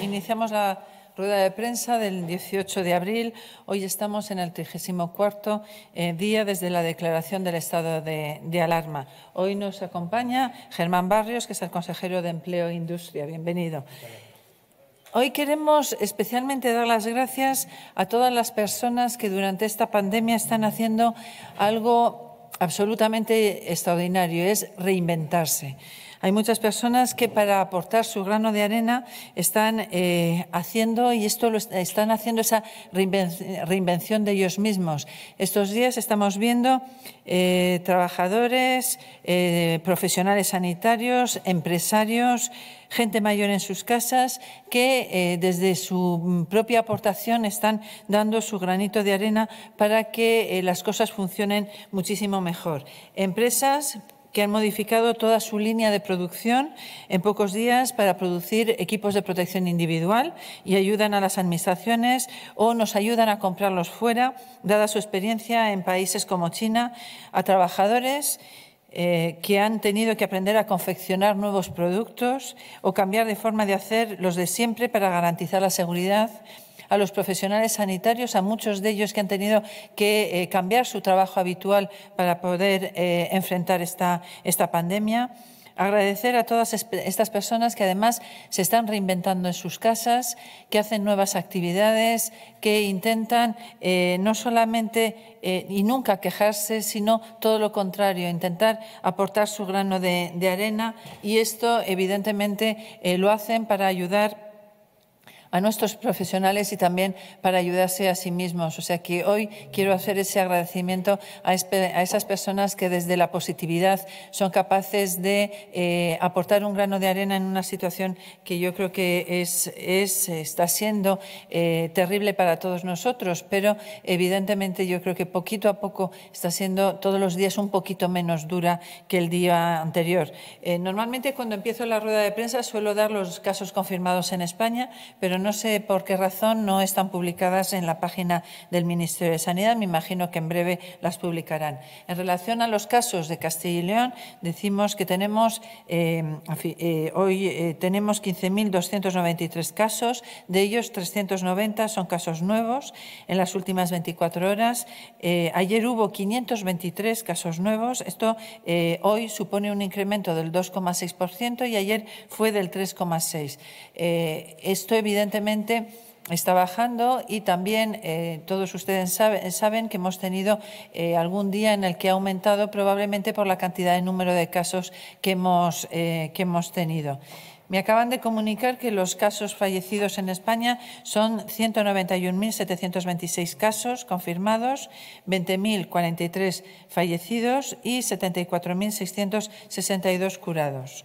Iniciamos la rueda de prensa del 18 de abril. Hoy estamos en el 34 cuarto eh, día desde la declaración del estado de, de, alarma. Hoy nos acompaña Germán Barrios, que es el consejero de Empleo e Industria. Bienvenido. Hoy queremos especialmente dar las gracias a todas las personas que durante esta pandemia están haciendo algo absolutamente extraordinario, es reinventarse. Hay muchas personas que para aportar su grano de arena están eh, haciendo, y esto lo están haciendo esa reinvención de ellos mismos. Estos días estamos viendo eh, trabajadores, eh, profesionales sanitarios, empresarios, gente mayor en sus casas que desde su propia aportación están dando su granito de arena para que las cosas funcionen muchísimo mejor. Empresas que han modificado toda su línea de producción en pocos días para producir equipos de protección individual y ayudan a las administraciones o nos ayudan a comprarlos fuera, dada su experiencia en países como China, a trabajadores eh, que han tenido que aprender a confeccionar nuevos productos o cambiar de forma de hacer los de siempre para garantizar la seguridad a los profesionales sanitarios, a muchos de ellos que han tenido que eh, cambiar su trabajo habitual para poder eh, enfrentar esta, esta pandemia agradecer a todas estas personas que además se están reinventando en sus casas, que hacen nuevas actividades, que intentan eh, no solamente y nunca quejarse, sino todo lo contrario, intentar aportar su grano de, arena y esto evidentemente lo hacen para ayudar a nuestros profesionales y también para ayudarse a sí mismos. O sea que hoy quiero hacer ese agradecimiento a, esas personas que desde la positividad son capaces de eh, aportar un grano de arena en una situación que yo creo que es, está siendo eh, terrible para todos nosotros, pero evidentemente yo creo que poquito a poco está siendo todos los días un poquito menos dura que el día anterior. Eh, normalmente cuando empiezo la rueda de prensa suelo dar los casos confirmados en España, pero no sé por qué razón no están publicadas en la página del Ministerio de Sanidad. Me imagino que en breve las publicarán. En relación a los casos de Castilla y León, decimos que tenemos eh, eh, hoy eh, tenemos 15.293 casos, de ellos 390 son casos nuevos en las últimas 24 horas. ayer hubo 523 casos nuevos. Esto hoy supone un incremento del 2,6% y ayer fue del 3,6%. esto evidentemente evidentemente está bajando y también eh, todos ustedes saben que hemos tenido eh, algún día en el que ha aumentado probablemente por la cantidad de número de casos que hemos, eh, que hemos tenido. Me acaban de comunicar que los casos fallecidos en España son 191.726 casos confirmados, 20.043 fallecidos y 74.662 curados.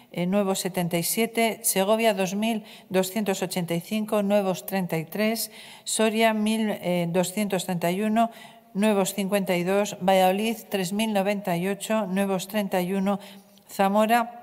Eh, nuevos 77, Segovia 2.285, nuevos 33, Soria 1.231, nuevos 52, Valladolid 3.098, nuevos 31, Zamora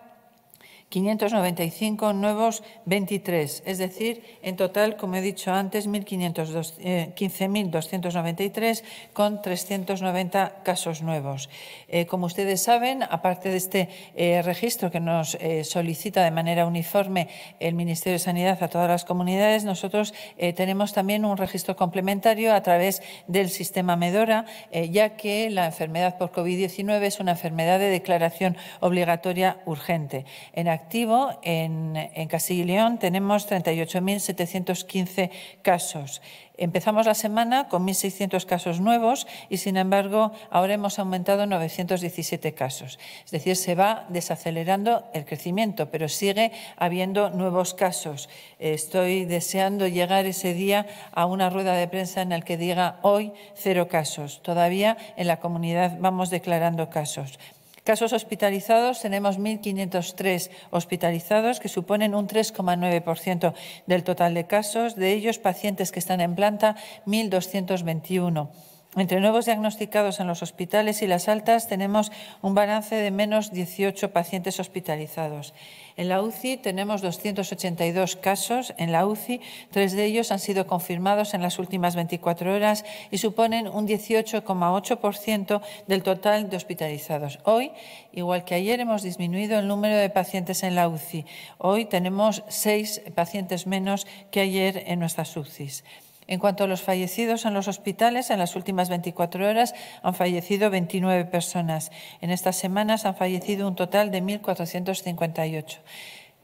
595 nuevos 23, es decir, en total, como he dicho antes, 15.293 eh, con 390 casos nuevos. Eh, como ustedes saben, aparte de este eh, registro que nos solicita de manera uniforme el Ministerio de Sanidad a todas las comunidades, nosotros tenemos también un registro complementario a través del sistema Medora, ya que la enfermedad por COVID-19 es una enfermedad de declaración obligatoria urgente. En activo en, en Castilla y León tenemos 38.715 casos. Empezamos la semana con 1.600 casos nuevos y, sin embargo, ahora hemos aumentado 917 casos. Es decir, se va desacelerando el crecimiento, pero sigue habiendo nuevos casos. Estoy deseando llegar ese día a una rueda de prensa en la que diga hoy cero casos. Todavía en la comunidad vamos declarando casos. Casos hospitalizados, tenemos 1.503 hospitalizados, que suponen un 3,9% del total de casos. De ellos, pacientes que están en planta, 1.221. Entre nuevos diagnosticados en los hospitales y las altas tenemos un balance de menos 18 pacientes hospitalizados. En la UCI tenemos 282 casos. En la UCI, tres de ellos han sido confirmados en las últimas 24 horas y suponen un 18,8% del total de hospitalizados. Hoy, igual que ayer, hemos disminuido el número de pacientes en la UCI. Hoy tenemos seis pacientes menos que ayer en nuestras UCIs. En cuanto a los fallecidos en los hospitales, en las últimas 24 horas han fallecido 29 personas. En estas semanas han fallecido un total de 1.458.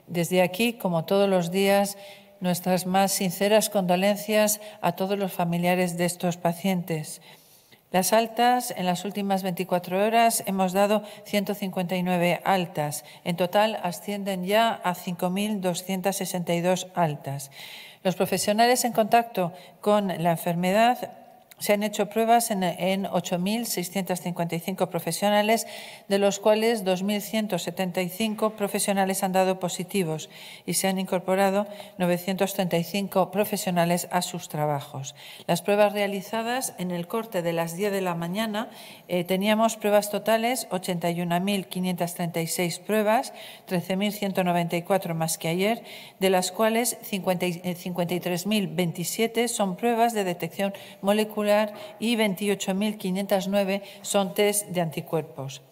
Desde aquí, como todos los días, nuestras más sinceras condolencias a todos los familiares de estos pacientes. Las altas, en las últimas 24 horas hemos dado 159 altas. En total ascienden ya a 5.262 altas. Los profesionales en contacto con la enfermedad se han hecho pruebas en, 8.655 profesionales, de los cuales 2.175 profesionales han dado positivos y se han incorporado 935 profesionales a sus trabajos. Las pruebas realizadas en el corte de las 10 de la mañana eh, teníamos pruebas totales 81.536 pruebas, 13.194 más que ayer, de las cuales 53.027 eh, son pruebas de detección molecular y 28.509 son test de anticuerpos.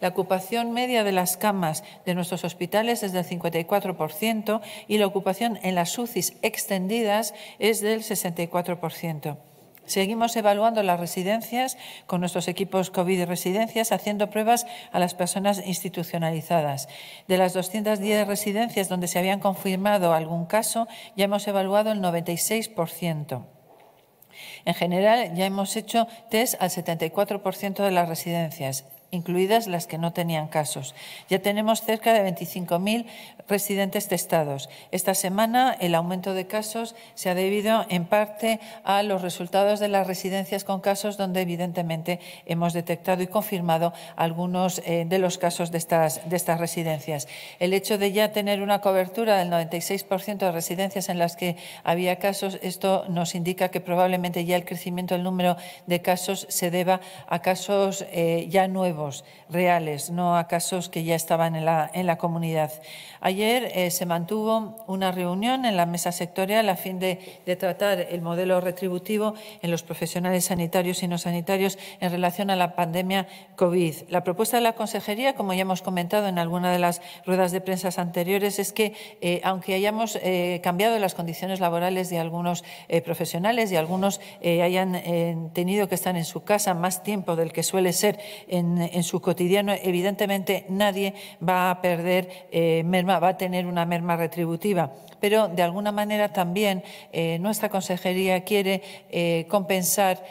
La ocupación media de las camas de nuestros hospitales es del 54% y la ocupación en las UCIs extendidas es del 64%. Seguimos evaluando las residencias con nuestros equipos COVID y residencias, haciendo pruebas a las personas institucionalizadas. De las 210 residencias donde se habían confirmado algún caso, ya hemos evaluado el 96%. En general, ya hemos hecho test al 74% de las residencias, incluidas las que no tenían casos. Ya tenemos cerca de 25.000 residentes testados. Esta semana el aumento de casos se ha debido en parte a los resultados de las residencias con casos donde evidentemente hemos detectado y confirmado algunos eh, de los casos de estas, de estas residencias. El hecho de ya tener una cobertura del 96% de residencias en las que había casos, esto nos indica que probablemente ya el crecimiento del número de casos se deba a casos eh, ya nuevos reales, no a casos que ya estaban en la, en la comunidad. Ayer eh, se mantuvo una reunión en la mesa sectorial a fin de, tratar el modelo retributivo en los profesionales sanitarios y no sanitarios en relación a la pandemia COVID. La propuesta de la Consejería, como ya hemos comentado en alguna de las ruedas de prensa anteriores, es que, eh, aunque hayamos eh, cambiado las condiciones laborales de algunos profesionales y algunos hayan tenido que estar en su casa más tiempo del que suele ser en, en su cotidiano, evidentemente nadie va a perder eh, merma, va a tener una merma retributiva. Pero de alguna manera también eh, nuestra consejería quiere eh, compensar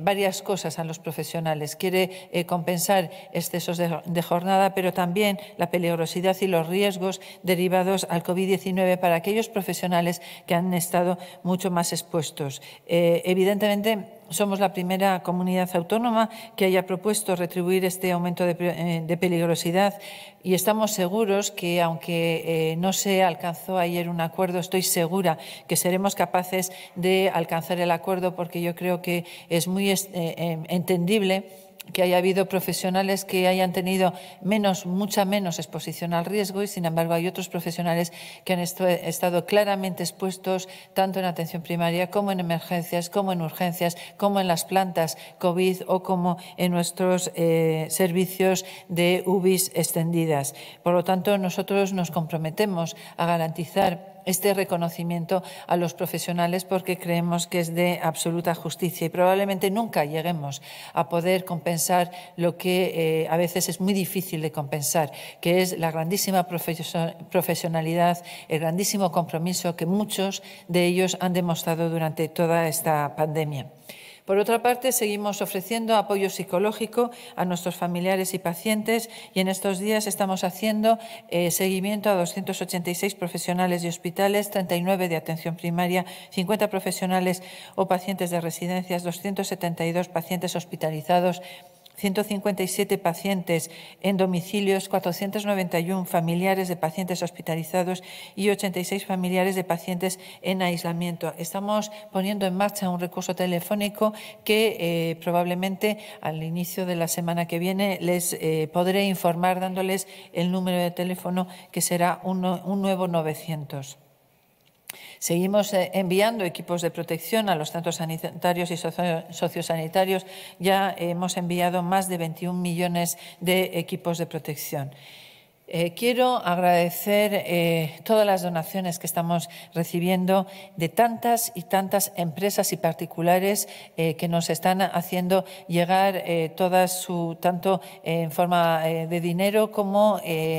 varias cosas a los profesionales. Quiere compensar excesos de, jornada, pero también la peligrosidad y los riesgos derivados al COVID-19 para aquellos profesionales que han estado mucho más expuestos. evidentemente, somos la primera comunidad autónoma que haya propuesto retribuir este aumento de, eh, peligrosidad y estamos seguros que, aunque eh, no se alcanzó ayer un acuerdo, estoy segura que seremos capaces de alcanzar el acuerdo porque yo creo que es muy eh, entendible que haya habido profesionales que hayan tenido menos, mucha menos exposición al riesgo y, sin embargo, hay otros profesionales que han estado claramente expuestos tanto en atención primaria como en emergencias, como en urgencias, como en las plantas COVID o como en nuestros eh, servicios de UBIs extendidas. Por lo tanto, nosotros nos comprometemos a garantizar este reconocimiento a los profesionales porque creemos que es de absoluta justicia y probablemente nunca lleguemos a poder compensar lo que eh, a veces es muy difícil de compensar, que es la grandísima profesionalidad, el grandísimo compromiso que muchos de ellos han demostrado durante toda esta pandemia. Por otra parte, seguimos ofreciendo apoyo psicológico a nuestros familiares y pacientes y en estos días estamos haciendo eh, seguimiento a 286 profesionales y hospitales, 39 de atención primaria, 50 profesionales o pacientes de residencias, 272 pacientes hospitalizados 157 pacientes en domicilios, 491 familiares de pacientes hospitalizados y 86 familiares de pacientes en aislamiento. Estamos poniendo en marcha un recurso telefónico que eh, probablemente al inicio de la semana que viene les eh, podré informar dándoles el número de teléfono que será un nuevo 900. Seguimos eh, enviando equipos de protección a los centros sanitarios y sociosanitarios. Ya hemos enviado más de 21 millones de equipos de protección. Eh, quiero agradecer eh, todas las donaciones que estamos recibiendo de tantas y tantas empresas y particulares eh, que nos están haciendo llegar todas su tanto en forma de dinero como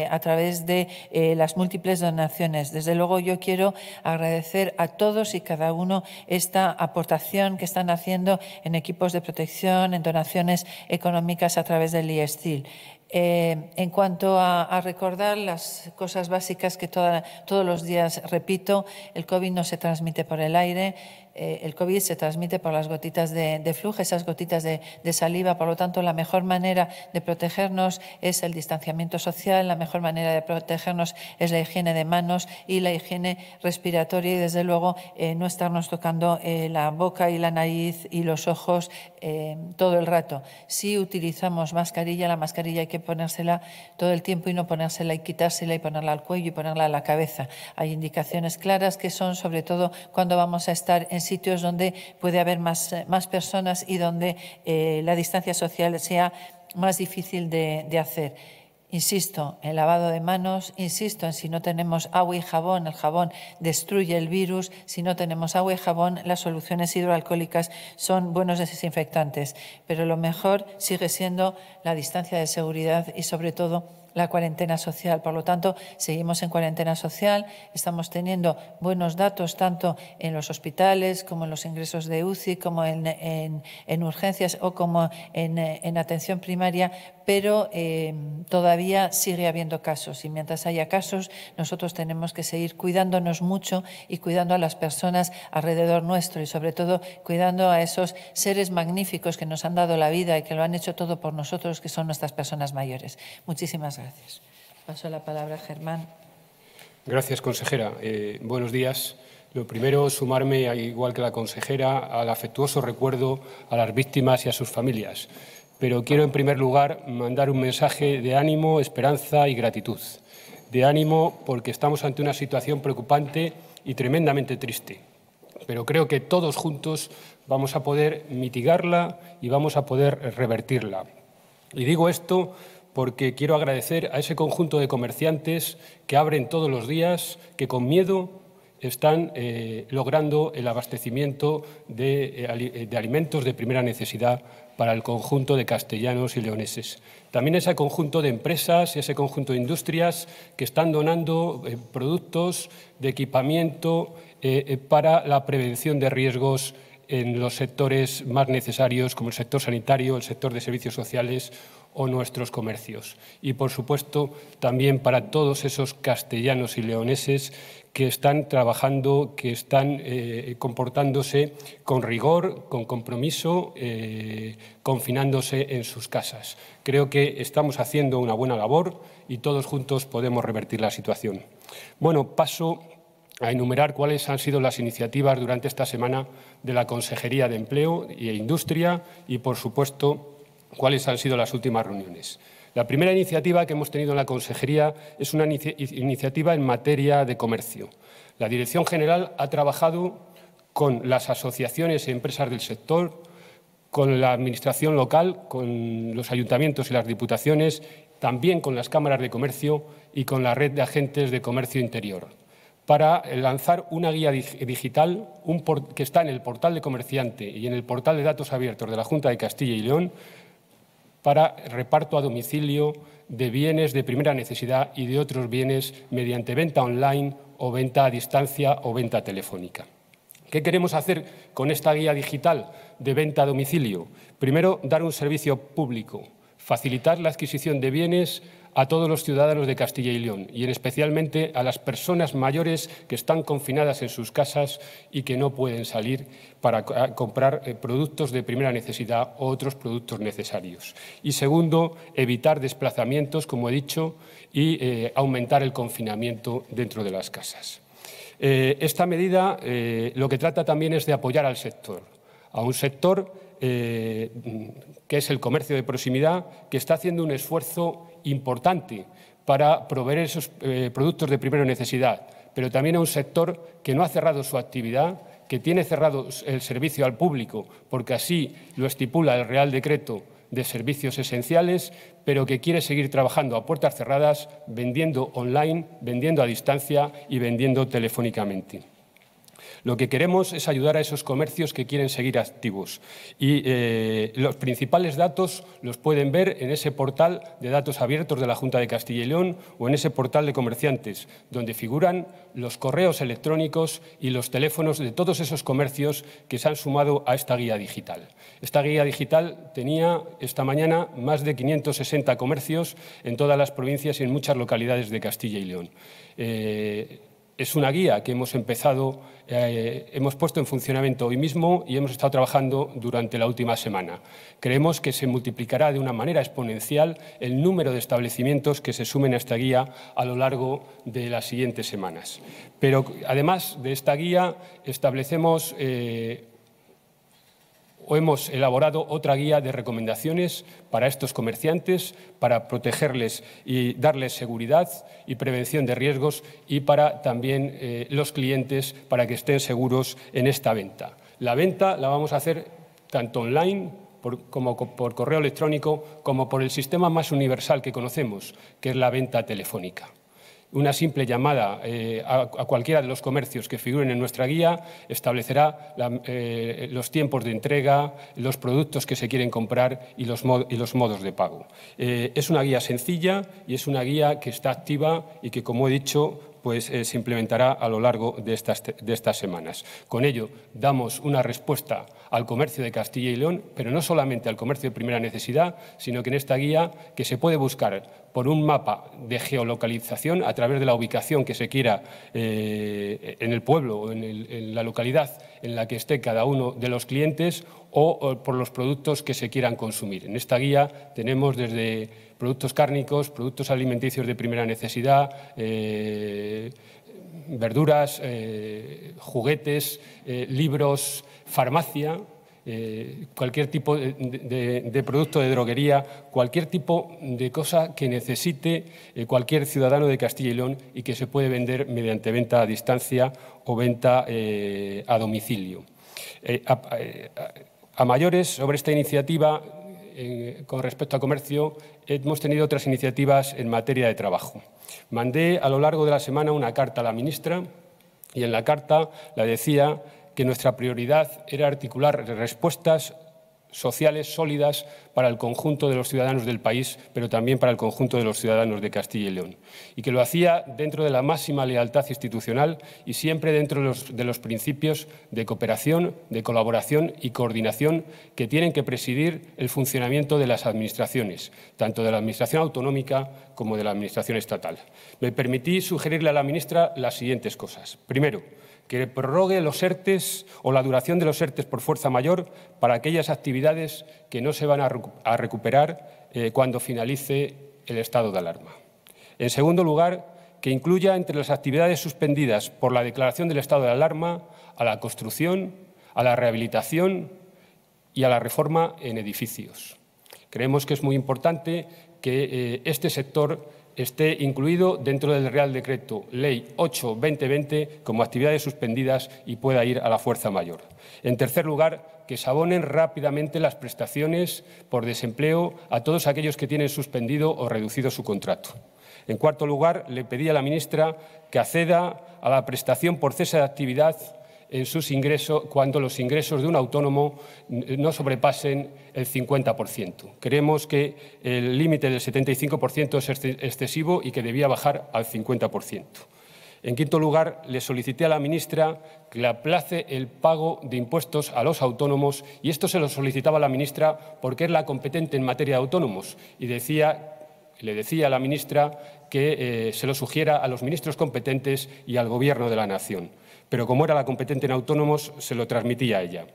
a través de las múltiples donaciones. Desde luego yo quiero agradecer a todos y cada uno esta aportación que están haciendo en equipos de protección, en donaciones económicas a través del IESTIL. Eh, en cuanto a, recordar las cosas básicas que todos los días repito, el COVID no se transmite por el aire, eh, el COVID se transmite por las gotitas de, flujo, esas gotitas de, saliva. Por lo tanto, la mejor manera de protegernos es el distanciamiento social, la mejor manera de protegernos es la higiene de manos y la higiene respiratoria y, desde luego, eh, no estarnos tocando eh, la boca y la nariz y los ojos todo el rato. Si utilizamos mascarilla, la mascarilla hay que ponérsela todo el tiempo y no ponérsela y quitársela y ponerla al cuello y ponerla a la cabeza. Hay indicaciones claras que son sobre todo cuando vamos a estar en sitios donde puede haber más, eh, personas y donde eh, la distancia social sea más difícil de, hacer. Insisto, el lavado de manos, insisto en si no tenemos agua y jabón, el jabón destruye el virus, si no tenemos agua y jabón, las soluciones hidroalcohólicas son buenos desinfectantes, pero lo mejor sigue siendo la distancia de seguridad y sobre todo la cuarentena social. Por lo tanto, seguimos en cuarentena social, estamos teniendo buenos datos tanto en los hospitales como en los ingresos de UCI, como en, urgencias o como en, en atención primaria, pero em, todavía sigue habiendo casos y mientras haya casos nosotros tenemos que seguir cuidándonos mucho y cuidando a las personas alrededor nuestro y sobre todo cuidando a esos seres magníficos que nos han dado la vida y que lo han hecho todo por nosotros, que son nuestras personas mayores. Muchísimas gracias. Paso la palabra a Germán. Gracias, consejera. Eh, buenos días. Lo primero, sumarme, igual que la consejera, al afectuoso recuerdo a las víctimas y a sus familias pero quiero en primer lugar mandar un mensaje de ánimo, esperanza y gratitud. De ánimo porque estamos ante una situación preocupante y tremendamente triste, pero creo que todos juntos vamos a poder mitigarla y vamos a poder revertirla. Y digo esto porque quiero agradecer a ese conjunto de comerciantes que abren todos los días, que con miedo están eh, logrando el abastecimiento eh, de alimentos de primera necesidad para el conjunto de castellanos y leoneses. También ese conjunto de empresas, y ese conjunto de industrias que están donando eh, productos de equipamiento eh, eh, para la prevención de riesgos en los sectores más necesarios, como el sector sanitario, el sector de servicios sociales o nuestros comercios. Y, por supuesto, también para todos esos castellanos y leoneses que están trabajando, que están eh, comportándose con rigor, con compromiso, eh, confinándose en sus casas. Creo que estamos haciendo una buena labor y todos juntos podemos revertir la situación. Bueno, paso a enumerar cuáles han sido las iniciativas durante esta semana de la Consejería de Empleo e Industria y, por supuesto, cuáles han sido las últimas reuniones. La primera iniciativa que hemos tenido en la Consejería es una iniciativa en materia de comercio. La Dirección General ha trabajado con las asociaciones y empresas del sector, con la Administración local, con los ayuntamientos y las diputaciones, también con las cámaras de comercio y con la red de agentes de comercio interior, para lanzar una guía digital un que está en el portal de comerciante y en el portal de datos abiertos de la Junta de Castilla y León, para reparto a domicilio de bienes de primera necesidad y de otros bienes mediante venta online o venta a distancia o venta telefónica. ¿Qué queremos hacer con esta guía digital de venta a domicilio? Primero, dar un servicio público, facilitar la adquisición de bienes a todos los ciudadanos de Castilla y León y en especialmente a las personas mayores que están confinadas en sus casas y que no pueden salir para comprar eh, productos de primera necesidad o otros productos necesarios. Y segundo, evitar desplazamientos, como he dicho, y eh, aumentar el confinamiento dentro de las casas. Eh, esta medida lo que trata también es de apoyar al sector, a un sector que es el comercio de proximidad, que está haciendo un esfuerzo importante para proveer esos eh, productos de primera necesidad, pero también a un sector que no ha cerrado su actividad, que tiene cerrado el servicio al público, porque así lo estipula el Real Decreto de Servicios Esenciales, pero que quiere seguir trabajando a puertas cerradas, vendiendo online, vendiendo a distancia y vendiendo telefónicamente. Lo que queremos es ayudar a esos comercios que quieren seguir activos. Y eh, los principales datos los pueden ver en ese portal de datos abiertos de la Junta de Castilla y León o en ese portal de comerciantes, donde figuran los correos electrónicos y los teléfonos de todos esos comercios que se han sumado a esta guía digital. Esta guía digital tenía esta mañana más de 560 comercios en todas las provincias y en muchas localidades de Castilla y León. Eh, es una guía que hemos empezado, eh, hemos puesto en funcionamiento hoy mismo y hemos estado trabajando durante la última semana. Creemos que se multiplicará de una manera exponencial el número de establecimientos que se sumen a esta guía a lo largo de las siguientes semanas. Pero además de esta guía establecemos eh, o hemos elaborado otra guía de recomendaciones para estos comerciantes, para protegerles y darles seguridad y prevención de riesgos y para también eh, los clientes para que estén seguros en esta venta. La venta la vamos a hacer tanto online como por correo electrónico como por el sistema más universal que conocemos, que es la venta telefónica. Una simple llamada eh, a, cualquiera de los comercios que figuren en nuestra guía establecerá eh, los tiempos de entrega, los productos que se quieren comprar y los, modos de pago. Eh, es una guía sencilla y es una guía que está activa y que, como he dicho, pues, se implementará a lo largo de estas, de estas semanas. Con ello, damos una respuesta al comercio de Castilla y León, pero no solamente al comercio de primera necesidad, sino que en esta guía que se puede buscar por un mapa de geolocalización a través de la ubicación que se quiera eh, en el pueblo o en, la localidad en la que esté cada uno de los clientes o por los productos que se quieran consumir. En esta guía tenemos desde productos cárnicos, productos alimenticios de primera necesidad, eh, verduras, eh, juguetes, libros, farmacia, eh, cualquier tipo de, producto de droguería, cualquier tipo de cosa que necesite eh, cualquier ciudadano de Castilla y León y que se puede vender mediante venta a distancia o venta eh, a domicilio. a, mayores, sobre esta iniciativa, con respecto a comercio, hemos tenido otras iniciativas en materia de trabajo. Mandé a lo largo de la semana una carta a la ministra y en la carta la decía que nuestra prioridad era articular respuestas sociales sólidas para el conjunto de los ciudadanos del país, pero también para el conjunto de los ciudadanos de Castilla y León, y que lo hacía dentro de la máxima lealtad institucional y siempre dentro de los, principios de cooperación, de colaboración y coordinación que tienen que presidir el funcionamiento de las administraciones, tanto de la Administración autonómica como de la Administración estatal. Me permití sugerirle a la ministra las siguientes cosas. Primero, que prorrogue los ERTES o la duración de los ERTES por fuerza mayor para aquellas actividades que no se van a, recuperar eh, cuando finalice el estado de alarma. En segundo lugar, que incluya entre las actividades suspendidas por la declaración del estado de alarma a la construcción, a la rehabilitación y a la reforma en edificios. Creemos que es muy importante que eh, este sector esté incluido dentro del Real Decreto Ley 8-2020 como actividades suspendidas y pueda ir a la fuerza mayor. En tercer lugar, que se abonen rápidamente las prestaciones por desempleo a todos aquellos que tienen suspendido o reducido su contrato. En cuarto lugar, le pedí a la ministra que acceda a la prestación por cese de actividad en sus ingresos cuando los ingresos de un autónomo no sobrepasen el 50%. Creemos que el límite del 75% es excesivo y que debía bajar al 50%. En quinto lugar, le solicité a la ministra que le aplace el pago de impuestos a los autónomos y esto se lo solicitaba a la ministra porque es la competente en materia de autónomos y le decía a la ministra que eh, se lo sugiera a los ministros competentes y al Gobierno de la Nación pero como era la competente en autónomos, se lo transmitía a ella,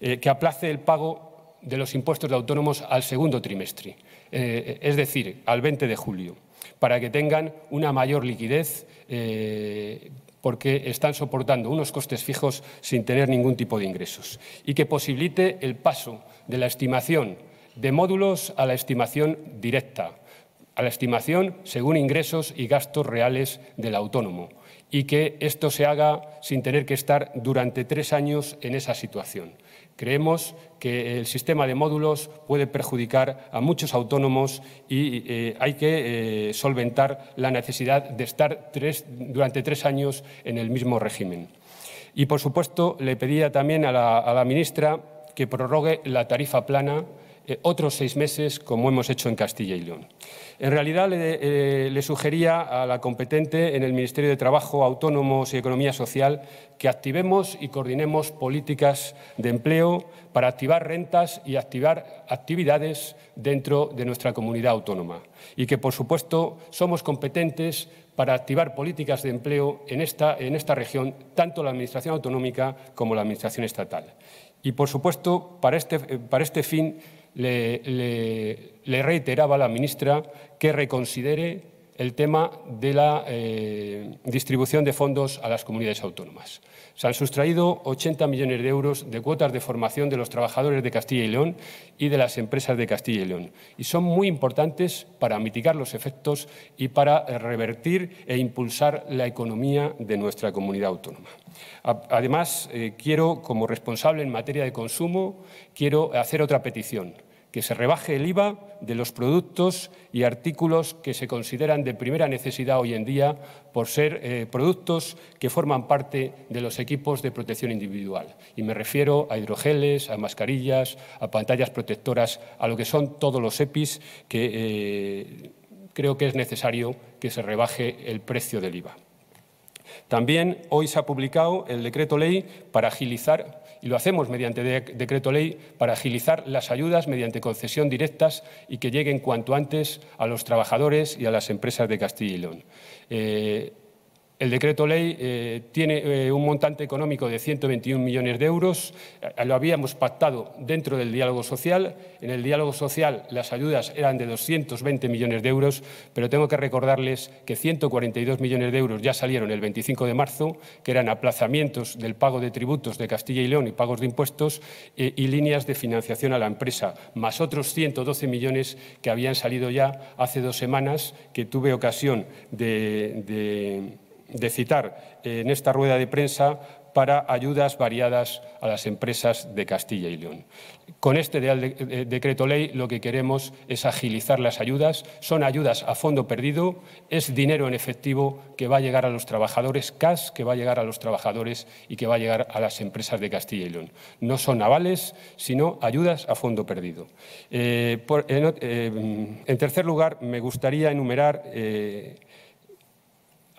eh, que aplace el pago de los impuestos de autónomos al segundo trimestre, eh, es decir, al 20 de julio, para que tengan una mayor liquidez eh, porque están soportando unos costes fijos sin tener ningún tipo de ingresos y que posibilite el paso de la estimación de módulos a la estimación directa, a la estimación según ingresos y gastos reales del autónomo, y que esto se haga sin tener que estar durante tres años en esa situación. Creemos que el sistema de módulos puede perjudicar a muchos autónomos y eh, hay que eh, solventar la necesidad de estar durante tres años en el mismo régimen. Y, por supuesto, le pedía también a la ministra que prorrogue la tarifa plana eh, otros seis meses, como hemos hecho en Castilla y León. En realidad, eh, le, sugería a la competente en el Ministerio de Trabajo, Autónomos y Economía Social que activemos y coordinemos políticas de empleo para activar rentas y activar actividades dentro de nuestra comunidad autónoma. Y que, por supuesto, somos competentes para activar políticas de empleo en esta, en esta región, tanto la Administración autonómica como la Administración estatal. Y, por supuesto, para este, eh, para este fin, le, reiteraba la ministra que reconsidere el tema de la eh, distribución de fondos a las comunidades autónomas. Se han sustraído 80 millones de euros de cuotas de formación de los trabajadores de Castilla y León y de las empresas de Castilla y León. Y son muy importantes para mitigar los efectos y para revertir e impulsar la economía de nuestra comunidad autónoma. Además, eh, quiero, como responsable en materia de consumo, quiero hacer otra petición que se rebaje el IVA de los productos y artículos que se consideran de primera necesidad hoy en día por ser eh, productos que forman parte de los equipos de protección individual. Y me refiero a hidrogeles, a mascarillas, a pantallas protectoras, a lo que son todos los EPIs que eh, creo que es necesario que se rebaje el precio del IVA. También hoy se ha publicado el decreto ley para agilizar y lo hacemos mediante decreto ley para agilizar las ayudas mediante concesión directas y que lleguen cuanto antes a los trabajadores y a las empresas de Castilla y León. Eh, el decreto ley eh, tiene eh, un montante económico de 121 millones de euros. Eh, lo habíamos pactado dentro del diálogo social. En el diálogo social las ayudas eran de 220 millones de euros, pero tengo que recordarles que 142 millones de euros ya salieron el 25 de marzo, que eran aplazamientos del pago de tributos de Castilla y León y pagos de impuestos y líneas de financiación a la empresa, más otros 112 millones que habían salido ya hace dos semanas, que tuve ocasión de de citar eh, en esta rueda de prensa para ayudas variadas a las empresas de Castilla y León. Con este eh, decreto ley lo que queremos es agilizar las ayudas. Son ayudas a fondo perdido, es dinero en efectivo que va a llegar a los trabajadores, cash que va a llegar a los trabajadores y que va a llegar a las empresas de Castilla y León. No son avales, sino ayudas a fondo perdido. Eh, en, tercer lugar, me gustaría enumerar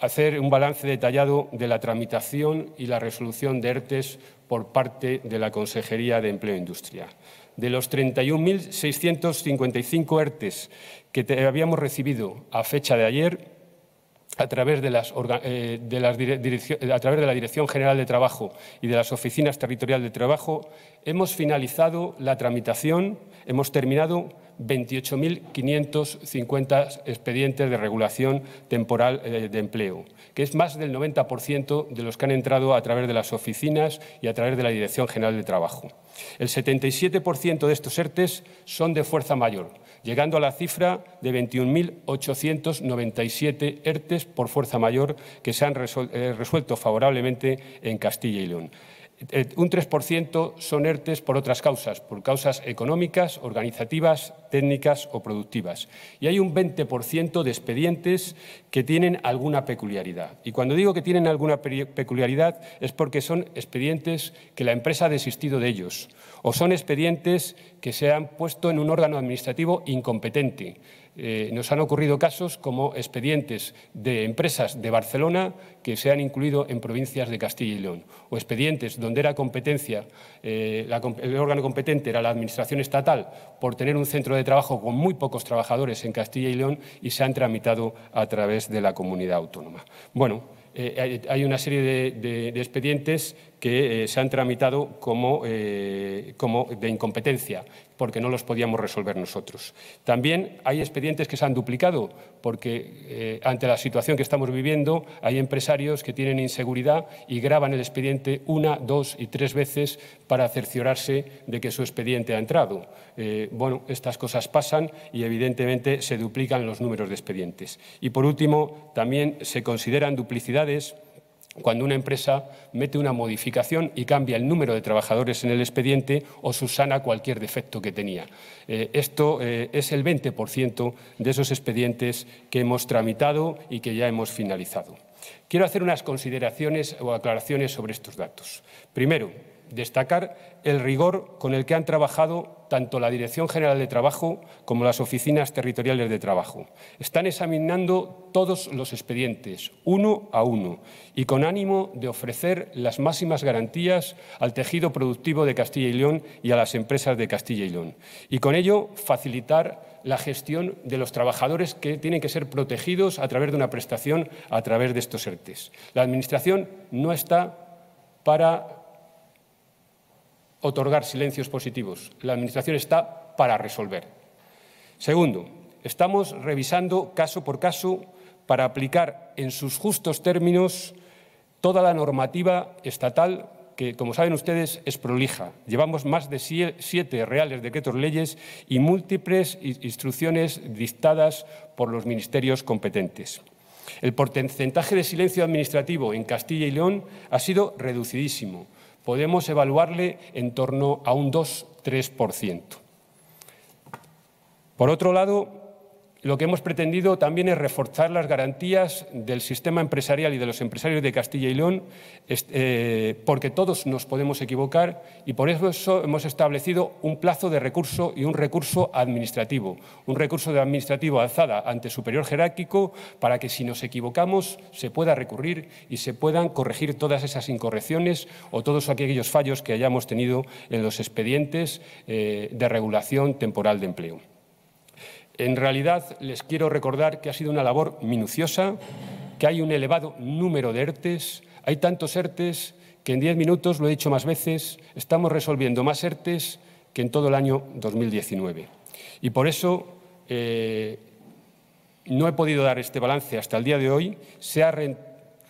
hacer un balance detallado de la tramitación y la resolución de ERTES por parte de la Consejería de Empleo e Industria. De los 31.655 ERTES que habíamos recibido a fecha de ayer, a través de, eh, a través de la Dirección General de Trabajo y de las Oficinas Territoriales de Trabajo, hemos finalizado la tramitación, hemos terminado 28.550 expedientes de regulación temporal eh, de empleo, que es más del 90% de los que han entrado a través de las oficinas y a través de la Dirección General de Trabajo. El 77% de estos ERTES son de fuerza mayor, llegando a la cifra de 21.897 ERTES por fuerza mayor que se han eh, resuelto favorablemente en Castilla y León. Eh, un 3% son ERTES por otras causas, por causas económicas, organizativas, técnicas o productivas. Y hay un 20% de expedientes que tienen alguna peculiaridad. Y cuando digo que tienen alguna peculiaridad es porque son expedientes que la empresa ha desistido de ellos o son expedientes que se han puesto en un órgano administrativo incompetente eh, nos han ocurrido casos como expedientes de empresas de Barcelona que se han incluido en provincias de Castilla y León, o expedientes donde era competencia, eh, el órgano competente era la Administración Estatal por tener un centro de trabajo con muy pocos trabajadores en Castilla y León y se han tramitado a través de la comunidad autónoma. Bueno, eh, hay, una serie de expedientes que eh, se han tramitado eh, como, de incompetencia, porque no los podíamos resolver nosotros. También hay expedientes que se han duplicado, porque eh, ante la situación que estamos viviendo hay empresarios que tienen inseguridad y graban el expediente una, dos y tres veces para cerciorarse de que su expediente ha entrado. bueno, estas cosas pasan y evidentemente se duplican los números de expedientes. Y por último, también se consideran duplicidades cuando una empresa mete una modificación y cambia el número de trabajadores en el expediente o subsana cualquier defecto que tenía. Eh, esto eh, es el 20% de esos expedientes que hemos tramitado y que ya hemos finalizado. Quiero hacer unas consideraciones o aclaraciones sobre estos datos. Primero, destacar el rigor con el que han trabajado tanto la Dirección General de Trabajo como las oficinas territoriales de trabajo. Están examinando todos los expedientes, uno a uno, y con ánimo de ofrecer las máximas garantías al tejido productivo de Castilla y León y a las empresas de Castilla y León. Y con ello facilitar la gestión de los trabajadores que tienen que ser protegidos a través de una prestación, a través de estos ERTES. La Administración no está para otorgar silencios positivos. La Administración está para resolver. Segundo, estamos revisando caso por caso para aplicar en sus justos términos toda la normativa estatal que, como saben ustedes, es prolija. Llevamos más de siete reales decretos leyes y múltiples instrucciones dictadas por los ministerios competentes. El porcentaje de silencio administrativo en Castilla y León ha sido reducidísimo, podemos evaluarle en torno a un 2-3%. Por otro lado, lo que hemos pretendido también es reforzar las garantías del sistema empresarial y de los empresarios de Castilla y León, eh, porque todos nos podemos equivocar y por eso hemos establecido un plazo de recurso y un recurso administrativo, un recurso de administrativo alzada ante superior jerárquico para que si nos equivocamos se pueda recurrir y se puedan corregir todas esas incorrecciones o todos aquellos fallos que hayamos tenido en los expedientes eh, de regulación temporal de empleo. En realidad, les quiero recordar que ha sido una labor minuciosa, que hay un elevado número de ERTES, hay tantos ERTES que en diez minutos, lo he dicho más veces, estamos resolviendo más ERTES que en todo el año 2019. Y por eso eh, no he podido dar este balance hasta el día de hoy. Se ha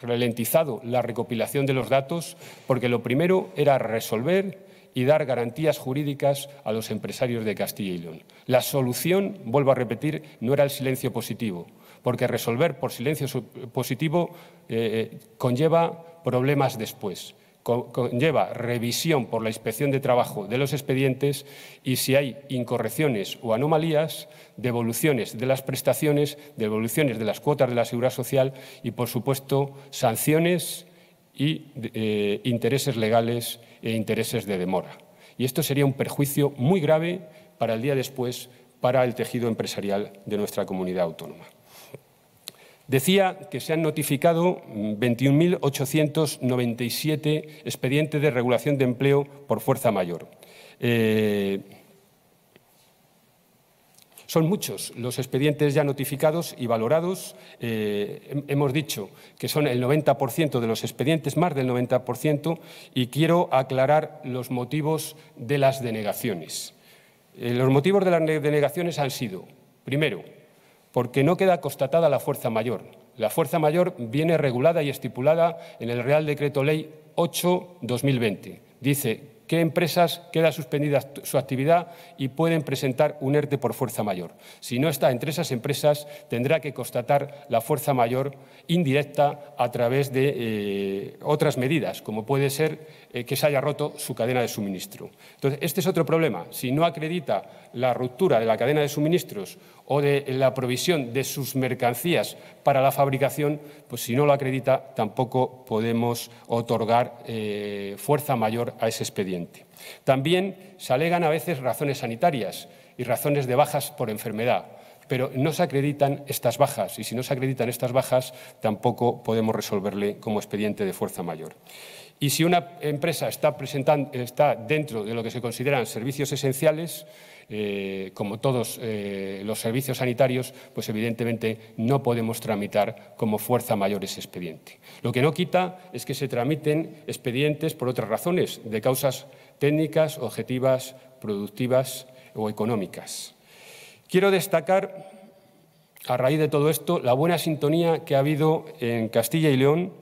ralentizado la recopilación de los datos porque lo primero era resolver y dar garantías jurídicas a los empresarios de Castilla y León. La solución, vuelvo a repetir, no era el silencio positivo, porque resolver por silencio positivo eh, eh, conlleva problemas después conlleva revisión por la inspección de trabajo de los expedientes y si hay incorrecciones o anomalías, devoluciones de las prestaciones, devoluciones de las cuotas de la seguridad social y, por supuesto, sanciones y eh, intereses legales e intereses de demora. Y esto sería un perjuicio muy grave para el día después, para el tejido empresarial de nuestra comunidad autónoma. Decía que se han notificado 21.897 mm, expedientes de regulación de empleo por fuerza mayor. Eh, son muchos los expedientes ya notificados y valorados. Eh, hemos dicho que son el 90% de los expedientes, más del 90%, y quiero aclarar los motivos de las denegaciones. Eh, los motivos de las denegaciones han sido, primero, porque no queda constatada la fuerza mayor. La fuerza mayor viene regulada y estipulada en el Real Decreto Ley 8-2020. Dice qué empresas queda suspendida su actividad y pueden presentar un ERTE por fuerza mayor. Si no está entre esas empresas, tendrá que constatar la fuerza mayor indirecta a través de eh, otras medidas, como puede ser eh, que se haya roto su cadena de suministro. Entonces, este es otro problema. Si no acredita la ruptura de la cadena de suministros o de la provisión de sus mercancías para la fabricación, pues si no lo acredita, tampoco podemos otorgar eh, fuerza mayor a ese expediente. También se alegan a veces razones sanitarias y razones de bajas por enfermedad pero no se acreditan estas bajas y si no se acreditan estas bajas tampoco podemos resolverle como expediente de fuerza mayor. Y si una empresa está, presentando, está dentro de lo que se consideran servicios esenciales, eh, como todos eh, los servicios sanitarios, pues evidentemente no podemos tramitar como fuerza mayor ese expediente. Lo que no quita es que se tramiten expedientes por otras razones, de causas técnicas, objetivas, productivas o económicas. Quiero destacar, a raíz de todo esto, la buena sintonía que ha habido en Castilla y León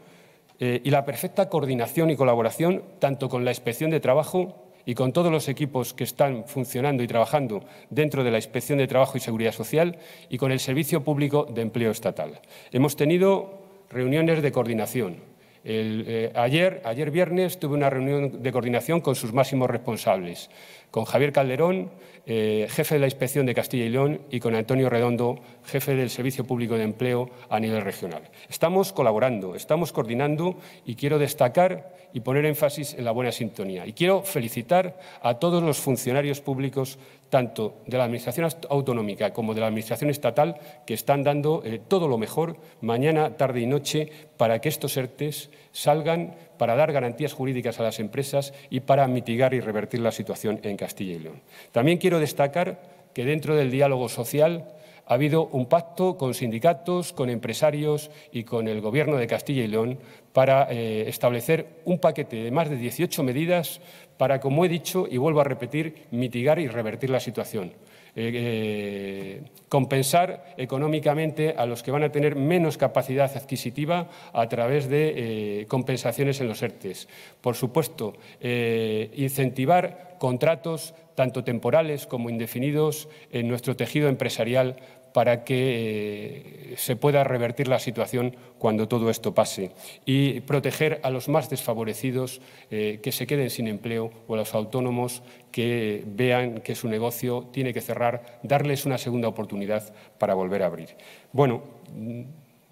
eh, y la perfecta coordinación y colaboración tanto con la Inspección de Trabajo y con todos los equipos que están funcionando y trabajando dentro de la Inspección de Trabajo y Seguridad Social y con el Servicio Público de Empleo Estatal. Hemos tenido reuniones de coordinación. Eh, ayer, ayer viernes tuve una reunión de coordinación con sus máximos responsables, con Javier Calderón, eh, jefe de la Inspección de Castilla y León, y con Antonio Redondo, jefe del Servicio Público de Empleo a nivel regional. Estamos colaborando, estamos coordinando y quiero destacar y poner énfasis en la buena sintonía. Y quiero felicitar a todos los funcionarios públicos, tanto de la Administración autonómica como de la Administración estatal, que están dando eh, todo lo mejor mañana, tarde y noche para que estos ERTES salgan, para dar garantías jurídicas a las empresas y para mitigar y revertir la situación en Castilla y León. También quiero destacar que dentro del diálogo social ha habido un pacto con sindicatos, con empresarios y con el Gobierno de Castilla y León para eh, establecer un paquete de más de 18 medidas para, como he dicho y vuelvo a repetir, mitigar y revertir la situación. Eh, eh, compensar económicamente a los que van a tener menos capacidad adquisitiva a través de compensaciones en los ERTES. Por supuesto, incentivar contratos tanto temporales como indefinidos en nuestro tejido empresarial para que eh, se pueda revertir la situación cuando todo esto pase y proteger a los más desfavorecidos eh, que se queden sin empleo o a los autónomos que vean que su negocio tiene que cerrar, darles una segunda oportunidad para volver a abrir. Bueno,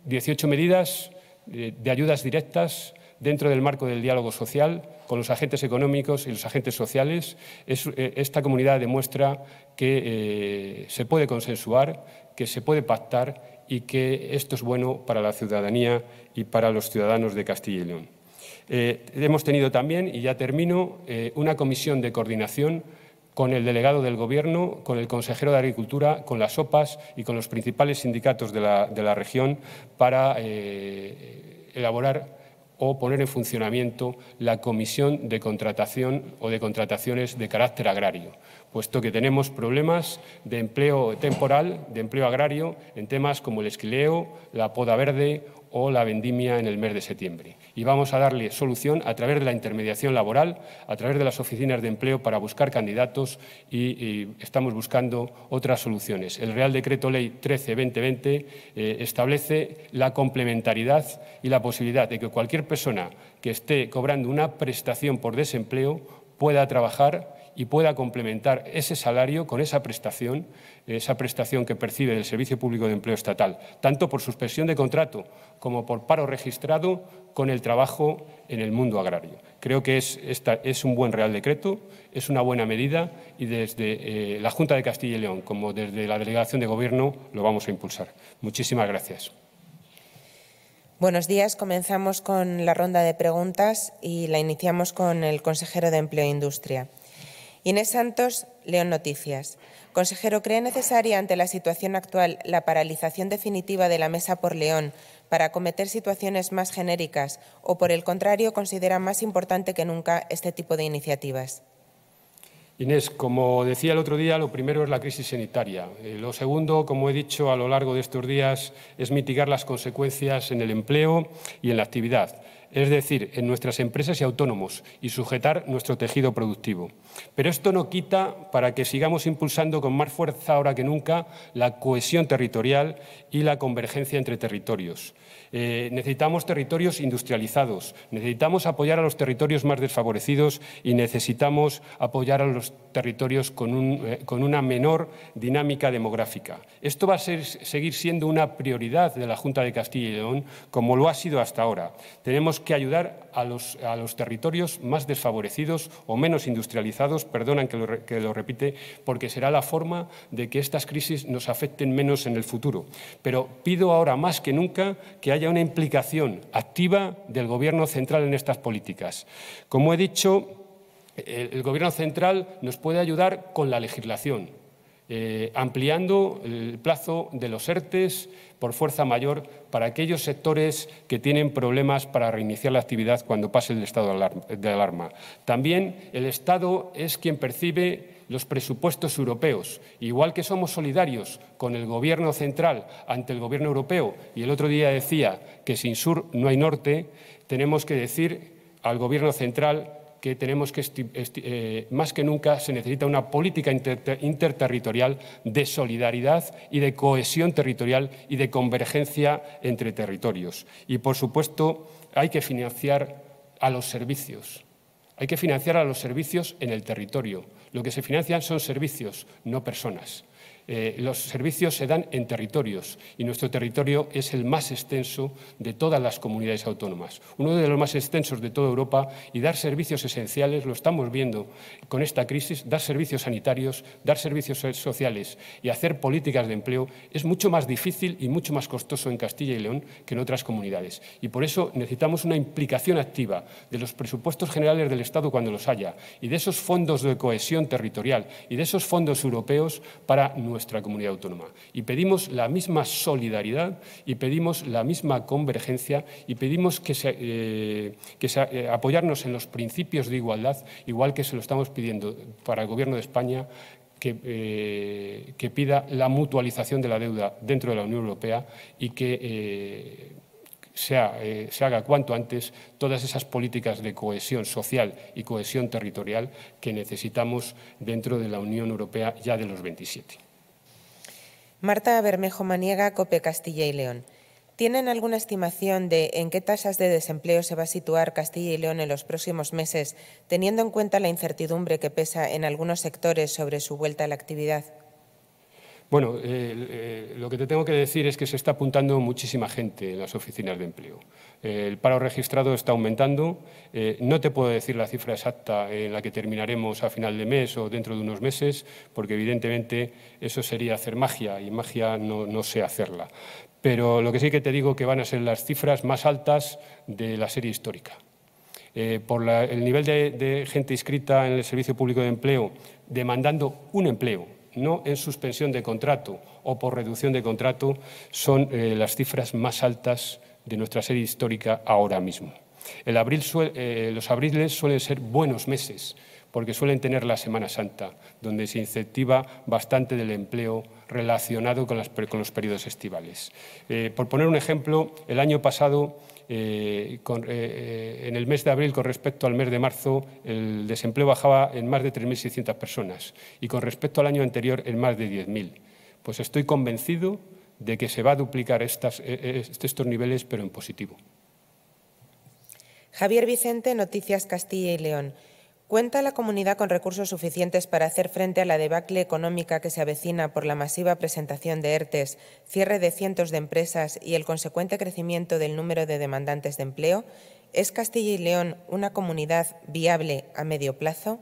18 mm, medidas eh, de ayudas directas dentro del marco del diálogo social con los agentes económicos y los agentes sociales. esta comunidad demuestra que se puede consensuar, que se puede pactar y que esto es bueno para la ciudadanía y para los ciudadanos de Castilla y León. Eh, hemos tenido también, y ya termino, eh, una comisión de coordinación con el delegado del Gobierno, con el consejero de Agricultura, con las OPAs y con los principales sindicatos de la, región para eh, elaborar o poner en funcionamiento la Comisión de Contratación o de Contrataciones de Carácter Agrario, puesto que tenemos problemas de empleo temporal, de empleo agrario, en temas como el esquileo, la poda verde o la vendimia en el mes de septiembre y vamos a darle solución a través de la intermediación laboral, a través de las oficinas de empleo para buscar candidatos y, estamos buscando otras soluciones. El Real Decreto Ley 13-2020 eh, establece la complementariedad y la posibilidad de que cualquier persona que esté cobrando una prestación por desempleo pueda trabajar y pueda complementar ese salario con esa prestación, esa prestación que percibe del Servicio Público de Empleo Estatal, tanto por suspensión de contrato como por paro registrado con el trabajo en el mundo agrario. Creo que es, un buen Real Decreto, es una buena medida y desde eh, la Junta de Castilla y León como desde la Delegación de Gobierno lo vamos a impulsar. Muchísimas gracias. Buenos días. Comenzamos con la ronda de preguntas y la iniciamos con el consejero de Empleo e Industria. Inés Santos, León Noticias. Consejero, ¿cree necesaria ante la situación actual la paralización definitiva de la mesa por León para acometer situaciones más genéricas o, por el contrario, considera más importante que nunca este tipo de iniciativas? Inés, como decía el otro día, lo primero es la crisis sanitaria. Eh, lo segundo, como he dicho a lo largo de estos días, es mitigar las consecuencias en el empleo y en la actividad es decir, en nuestras empresas y autónomos, y sujetar nuestro tejido productivo. Pero esto no quita para que sigamos impulsando con más fuerza ahora que nunca la cohesión territorial y la convergencia entre territorios. Eh, necesitamos territorios industrializados, necesitamos apoyar a los territorios más desfavorecidos y necesitamos apoyar a los territorios con, eh, con una menor dinámica demográfica. Esto va a seguir siendo una prioridad de la Junta de Castilla y León, como lo ha sido hasta ahora. Tenemos que ayudar a los, territorios más desfavorecidos o menos industrializados, perdonan que que lo repite, porque será la forma de que estas crisis nos afecten menos en el futuro. Pero pido ahora más que nunca que haya una implicación activa del Gobierno central en estas políticas. Como he dicho, el, Gobierno central nos puede ayudar con la legislación, eh, ampliando el plazo de los ERTES por fuerza mayor para aquellos sectores que tienen problemas para reiniciar la actividad cuando pase el estado de alarma. También el Estado es quien percibe los presupuestos europeos. Igual que somos solidarios con el Gobierno central ante el Gobierno europeo, y el otro día decía que sin sur no hay norte, tenemos que decir al Gobierno central que tenemos que, eh, más que nunca, se necesita una política interterritorial de solidaridad y de cohesión territorial y de convergencia entre territorios. Y, por supuesto, hay que financiar a los servicios. Hay que financiar a los servicios en el territorio. Lo que se financian son servicios, no personas. Eh, los servicios se dan en territorios y nuestro territorio es el más extenso de todas las comunidades autónomas, uno de los más extensos de toda Europa y dar servicios esenciales, lo estamos viendo con esta crisis, dar servicios sanitarios, dar servicios sociales y hacer políticas de empleo es mucho más difícil y mucho más costoso en Castilla y León que en otras comunidades. Y por eso necesitamos una implicación activa de los presupuestos generales del Estado cuando los haya y de esos fondos de cohesión territorial y de esos fondos europeos para nuestra comunidad autónoma. Y pedimos la misma solidaridad y pedimos la misma convergencia y pedimos que, se, eh, eh, apoyarnos en los principios de igualdad, igual que se lo estamos pidiendo para el Gobierno de España que, eh, pida la mutualización de la deuda dentro de la Unión Europea y que se haga cuanto antes todas esas políticas de cohesión social y cohesión territorial que necesitamos dentro de la Unión Europea ya de los 27. Marta Bermejo Maniega, Cope Castilla y León. ¿Tienen alguna estimación de en qué tasas de desempleo se va a situar Castilla y León en los próximos meses, teniendo en cuenta la incertidumbre que pesa en algunos sectores sobre su vuelta a la actividad? Bueno, eh, eh, lo que te tengo que decir es que se está apuntando muchísima gente en las oficinas de empleo el paro registrado está aumentando. Eh, no te puedo decir la cifra exacta en la que terminaremos a final de mes o dentro de unos meses, porque evidentemente eso sería hacer magia y magia no, sé hacerla. Pero lo que sí que te digo que van a ser las cifras más altas de la serie histórica. Eh, por el nivel de, gente inscrita en el Servicio Público de Empleo demandando un empleo, no en suspensión de contrato o por reducción de contrato, son eh, las cifras más altas de nuestra serie histórica ahora mismo. Eh, los abriles suelen ser buenos meses porque suelen tener la Semana Santa, donde se incentiva bastante del empleo relacionado con, los periodos estivales. Eh, por poner un ejemplo, el año pasado, eh, en el mes de abril con respecto al mes de marzo, el desempleo bajaba en más de 3.600 personas y con respecto al año anterior en más de 10.000. Pues estoy convencido de que se va a duplicar e, e, este, estos niveles, pero en positivo. Javier Vicente, Noticias Castilla y León. ¿Cuenta la comunidad con recursos suficientes para hacer frente a la debacle económica que se avecina por la masiva presentación de ERTES, cierre de cientos de empresas y el consecuente crecimiento del número de demandantes de empleo? ¿Es Castilla y León una comunidad viable a medio plazo?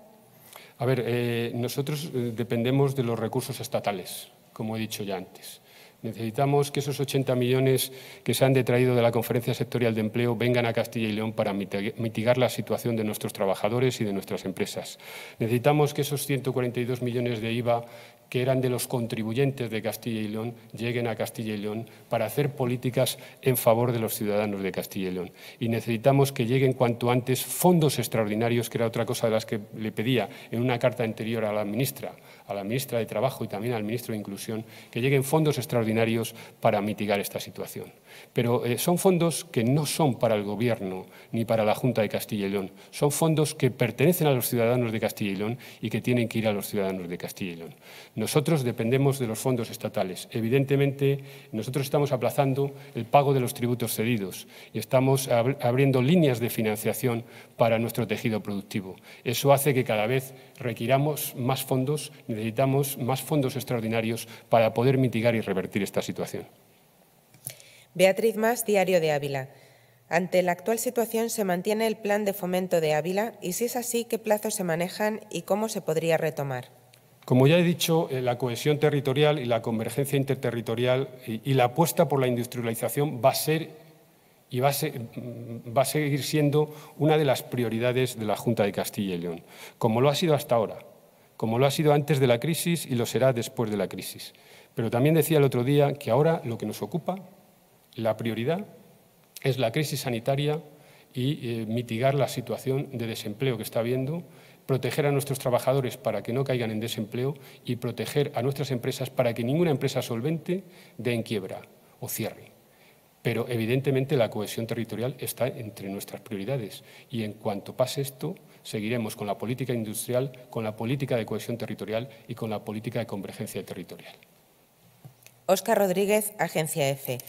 A ver, eh, nosotros eh, dependemos de los recursos estatales, como he dicho ya antes. Necesitamos que esos 80 millones que se han detraído de la Conferencia Sectorial de Empleo vengan a Castilla y León para mitigar la situación de nuestros trabajadores y de nuestras empresas. Necesitamos que esos 142 millones de IVA que eran de los contribuyentes de Castilla y León lleguen a Castilla y León para hacer políticas en favor de los ciudadanos de Castilla y León. Y necesitamos que lleguen cuanto antes fondos extraordinarios, que era otra cosa de las que le pedía en una carta anterior a la ministra a la ministra de Trabajo y también al ministro de Inclusión, que lleguen fondos extraordinarios para mitigar esta situación. Pero eh, son fondos que no son para el Gobierno ni para la Junta de Castilla y León, son fondos que pertenecen a los ciudadanos de Castilla y León y que tienen que ir a los ciudadanos de Castilla y León. Nosotros dependemos de los fondos estatales. Evidentemente, nosotros estamos aplazando el pago de los tributos cedidos y estamos abriendo líneas de financiación para nuestro tejido productivo. Eso hace que cada vez requiramos más fondos, necesitamos más fondos extraordinarios para poder mitigar y revertir esta situación. Beatriz Más, Diario de Ávila. Ante la actual situación se mantiene el plan de fomento de Ávila y si es así, ¿qué plazos se manejan y cómo se podría retomar? Como ya he dicho, eh, la cohesión territorial y la convergencia interterritorial y la apuesta por la industrialización va a ser y va a, mm, va a seguir siendo una de las prioridades de la Junta de Castilla y León, como lo ha sido hasta ahora como lo ha sido antes de la crisis y lo será después de la crisis. Pero también decía el otro día que ahora lo que nos ocupa, la prioridad, es la crisis sanitaria y eh, mitigar la situación de desempleo que está habiendo, proteger a nuestros trabajadores para que no caigan en desempleo y proteger a nuestras empresas para que ninguna empresa solvente dé en quiebra o cierre. Pero evidentemente la cohesión territorial está entre nuestras prioridades y en cuanto pase esto, seguiremos con la política industrial, con la política de cohesión territorial y con la política de convergencia territorial. Óscar Rodríguez, Agencia EFE.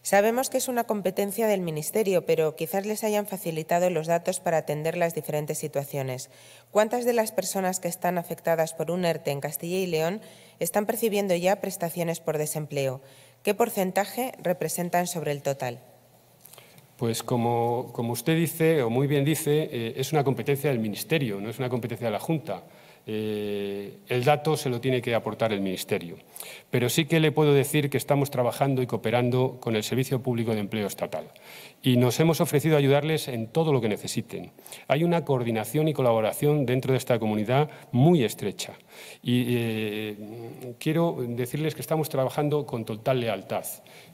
Sabemos que es una competencia del Ministerio, pero quizás les hayan facilitado los datos para atender las diferentes situaciones. ¿Cuántas de las personas que están afectadas por un ERTE en Castilla y León están percibiendo ya prestaciones por desempleo? ¿Qué porcentaje representan sobre el total? Pues como, como usted dice, o muy bien dice, eh, es una competencia del Ministerio, no es una competencia de la Junta. Eh, el dato se lo tiene que aportar el Ministerio. Pero sí que le puedo decir que estamos trabajando y cooperando con el Servicio Público de Empleo Estatal y nos hemos ofrecido ayudarles en todo lo que necesiten. Hay una coordinación y colaboración dentro de esta comunidad muy estrecha y eh, quiero decirles que estamos trabajando con total lealtad.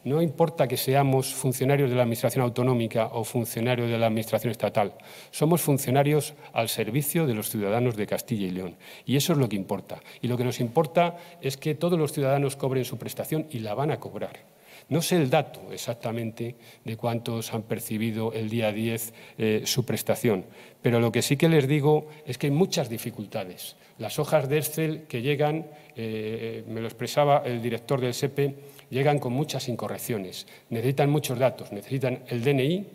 No importa que seamos funcionarios de la Administración autonómica o funcionarios de la Administración estatal, somos funcionarios al servicio de los ciudadanos de Castilla y León y eso es lo que importa. Y lo que nos importa es que todos los ciudadanos cobren su prestación y la van a cobrar. No sé el dato exactamente de cuántos han percibido el día 10 eh, su prestación, pero lo que sí que les digo es que hay muchas dificultades. Las hojas de Excel que llegan, eh, me lo expresaba el director del SEPE, llegan con muchas incorrecciones. Necesitan muchos datos, necesitan el DNI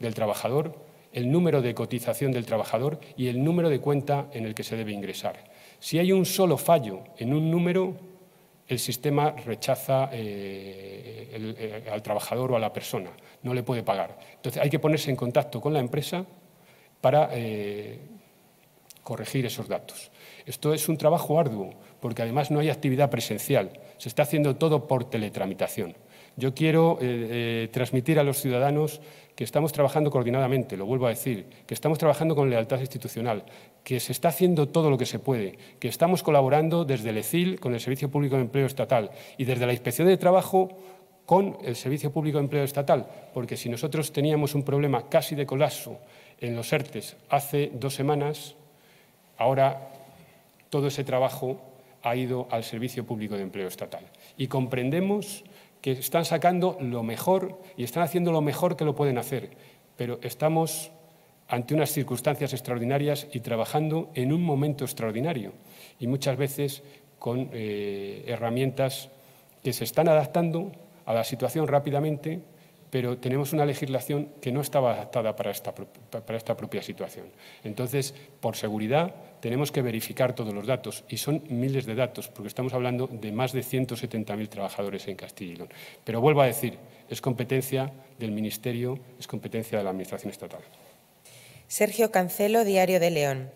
del trabajador, el número de cotización del trabajador y el número de cuenta en el que se debe ingresar. Si hay un solo fallo en un número, el sistema rechaza eh, eh, al trabajador o a la persona, no le puede pagar. Entonces hay que ponerse en contacto con la empresa para eh, corregir esos datos. Esto es un trabajo arduo, porque además no hay actividad presencial, se está haciendo todo por teletramitación. Yo quiero transmitir a los ciudadanos que estamos trabajando coordinadamente, lo vuelvo a decir, que estamos trabajando con lealtad institucional, que se está haciendo todo lo que se puede, que estamos colaborando desde el ECIL con el Servicio Público de Empleo Estatal y desde la Inspección de Trabajo con el Servicio Público de Empleo Estatal, porque si nosotros teníamos un problema casi de colapso en los ERTES hace dos semanas, ahora todo ese trabajo ha ido al Servicio Público de Empleo Estatal. Y comprendemos que están sacando lo mejor y están haciendo lo mejor que lo pueden hacer, pero estamos ante unas circunstancias extraordinarias y trabajando en un momento extraordinario y muchas veces con eh, herramientas que se están adaptando a la situación rápidamente pero tenemos una legislación que no estaba adaptada para esta, para esta propia situación. Entonces, por seguridad, tenemos que verificar todos los datos, y son miles de datos, porque estamos hablando de más de 170.000 trabajadores en Castilla y León. Pero vuelvo a decir, es competencia del Ministerio, es competencia de la Administración Estatal. Sergio Cancelo, Diario de León.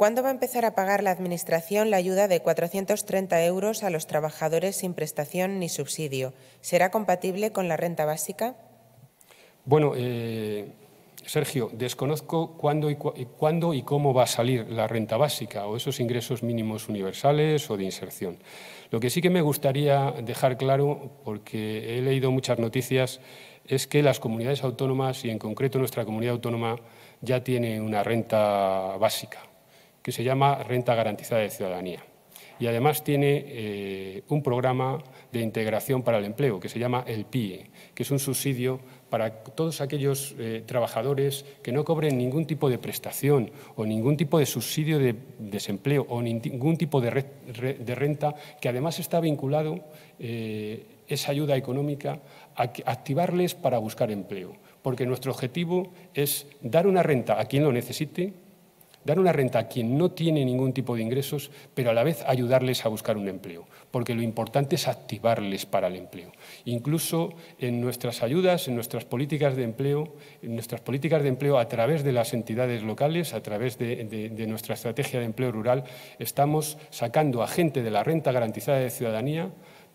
¿Cuándo va a empezar a pagar la Administración la ayuda de 430 euros a los trabajadores sin prestación ni subsidio? ¿Será compatible con la renta básica? Bueno, eh, Sergio, desconozco cuándo y, cuándo y cómo va a salir la renta básica o esos ingresos mínimos universales o de inserción. Lo que sí que me gustaría dejar claro, porque he leído muchas noticias, es que las comunidades autónomas y en concreto nuestra comunidad autónoma ya tiene una renta básica que se llama Renta Garantizada de Ciudadanía. Y además tiene eh, un programa de integración para el empleo que se llama el PIE, que es un subsidio para todos aquellos eh, trabajadores que no cobren ningún tipo de prestación o ningún tipo de subsidio de desempleo o ningún tipo de, renta, que además está vinculado eh, esa ayuda económica a activarles para buscar empleo. Porque nuestro objetivo es dar una renta a quien lo necesite dar una renta a quien no tiene ningún tipo de ingresos, pero a la vez ayudarles a buscar un empleo, porque lo importante es activarles para el empleo. Incluso en nuestras ayudas, en nuestras políticas de empleo, en nuestras políticas de empleo a través de las entidades locales, a través de, de nuestra estrategia de empleo rural, estamos sacando a gente de la renta garantizada de ciudadanía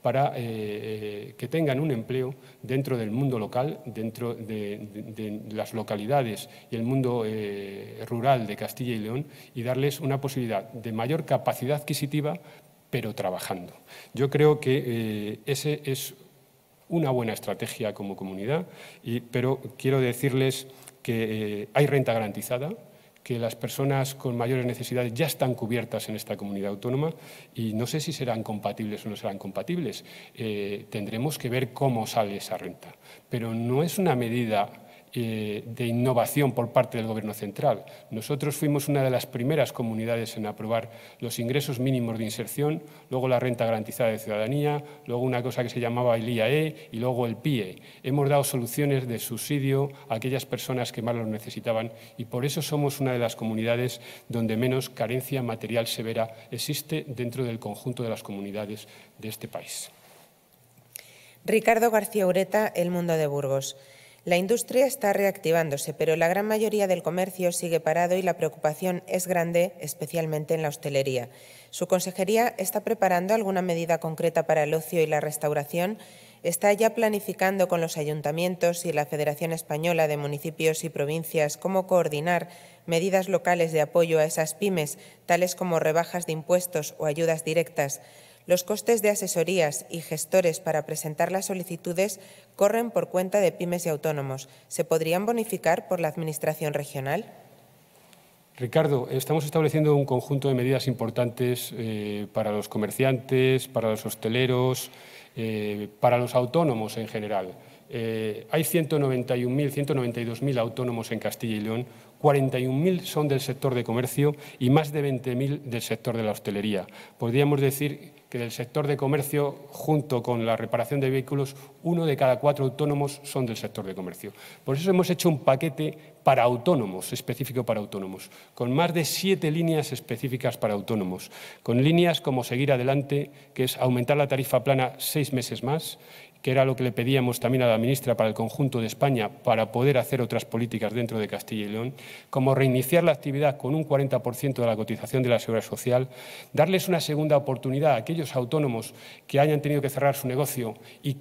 para eh, eh, que tengan un empleo dentro del mundo local, dentro de, las localidades y el mundo eh, rural de Castilla y León y darles una posibilidad de mayor capacidad adquisitiva, pero trabajando. Yo creo que esa ese es una buena estrategia como comunidad, pero quiero decirles que hay renta garantizada, que las personas con mayores necesidades ya están cubiertas en esta comunidad autónoma y no sé si serán compatibles o no serán compatibles. Eh, tendremos que ver cómo sale esa renta. Pero no es una medida eh, de innovación por parte del Gobierno central. Nosotros fuimos una de las primeras comunidades en aprobar los ingresos mínimos de inserción, luego la renta garantizada de ciudadanía, luego una cosa que se llamaba el IAE y luego el PIE. Hemos dado soluciones de subsidio a aquellas personas que más lo necesitaban y por eso somos una de las comunidades donde menos carencia material severa existe dentro del conjunto de las comunidades de este país. Ricardo García Ureta, El Mundo de Burgos. La industria está reactivándose, pero la gran mayoría del comercio sigue parado y la preocupación es grande, especialmente en la hostelería. Su consejería está preparando alguna medida concreta para el ocio y la restauración. Está ya planificando con los ayuntamientos y la Federación Española de Municipios y Provincias cómo coordinar medidas locales de apoyo a esas pymes, tales como rebajas de impuestos o ayudas directas. Los costes de asesorías y gestores para presentar las solicitudes corren por cuenta de pymes y autónomos. ¿Se podrían bonificar por la Administración regional? Ricardo, estamos estableciendo un conjunto de medidas importantes eh, para los comerciantes, para los hosteleros, eh, para los autónomos en general. Eh, hay 191.000, 192.000 autónomos en Castilla y León, 41.000 son del sector de comercio y más de 20.000 del sector de la hostelería. Podríamos decir del sector de comercio, junto con la reparación de vehículos, uno de cada cuatro autónomos son del sector de comercio. Por eso hemos hecho un paquete para autónomos, específico para autónomos, con más de siete líneas específicas para autónomos, con líneas como seguir adelante, que es aumentar la tarifa plana seis meses más, que era lo que le pedíamos también a la ministra para el conjunto de España para poder hacer otras políticas dentro de Castilla y León, como reiniciar la actividad con un 40% de la cotización de la seguridad social, darles una segunda oportunidad a aquellos autónomos que hayan tenido que cerrar su negocio y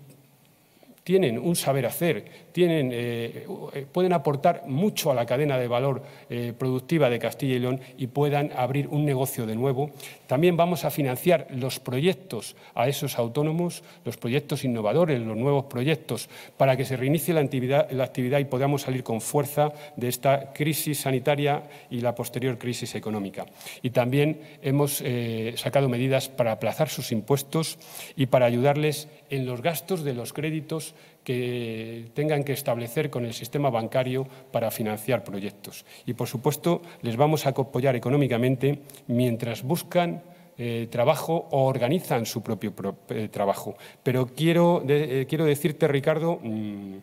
tienen un saber hacer eh, pueden aportar mucho a la cadena de valor eh, productiva de Castilla y León y puedan abrir un negocio de nuevo. También vamos a financiar los proyectos a esos autónomos, los proyectos innovadores, los nuevos proyectos, para que se reinicie la actividad, y podamos salir con fuerza de esta crisis sanitaria y la posterior crisis económica. Y también hemos eh, sacado medidas para aplazar sus impuestos y para ayudarles en los gastos de los créditos que tengan que establecer con el sistema bancario para financiar proyectos. Y, por supuesto, les vamos a apoyar económicamente mientras buscan eh, trabajo o organizan su propio eh, trabajo. Pero quiero, eh, decirte, Ricardo, mm,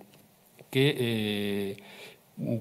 que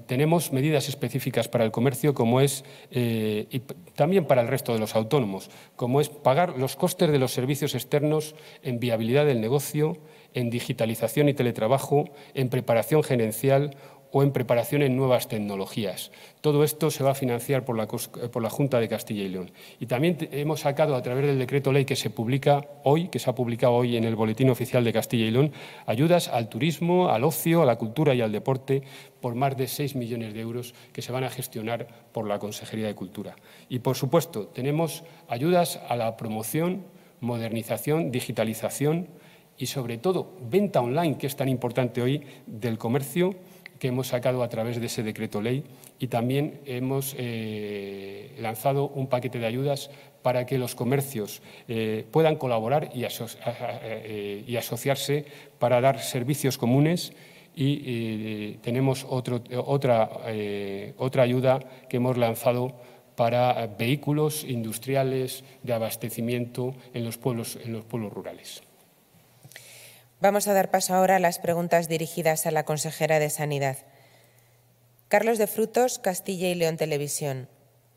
tenemos medidas específicas para el comercio, como es, y también para el resto de los autónomos, como es pagar los costes de los servicios externos en viabilidad del negocio, en digitalización y teletrabajo, en preparación gerencial o en preparación en nuevas tecnologías. Todo esto se va a financiar por la, eh, Junta de Castilla y León. Y también hemos sacado a través del decreto ley que se publica hoy, que se ha publicado hoy en el Boletín Oficial de Castilla y León, ayudas al turismo, al ocio, a la cultura y al deporte por más de 6 millones de euros que se van a gestionar por la Consejería de Cultura. Y, por supuesto, tenemos ayudas a la promoción, modernización, digitalización, y sobre todo venta online, que es tan importante hoy, del comercio que hemos sacado a través de ese decreto ley y también hemos eh, lanzado un paquete de ayudas para que los comercios eh, puedan colaborar eh, y, asociarse para dar servicios comunes y tenemos otra, ayuda que hemos lanzado para vehículos industriales de abastecimiento en los pueblos rurales. Vamos a dar paso ahora a las preguntas dirigidas a la consejera de Sanidad. Carlos de Frutos, Castilla y León Televisión.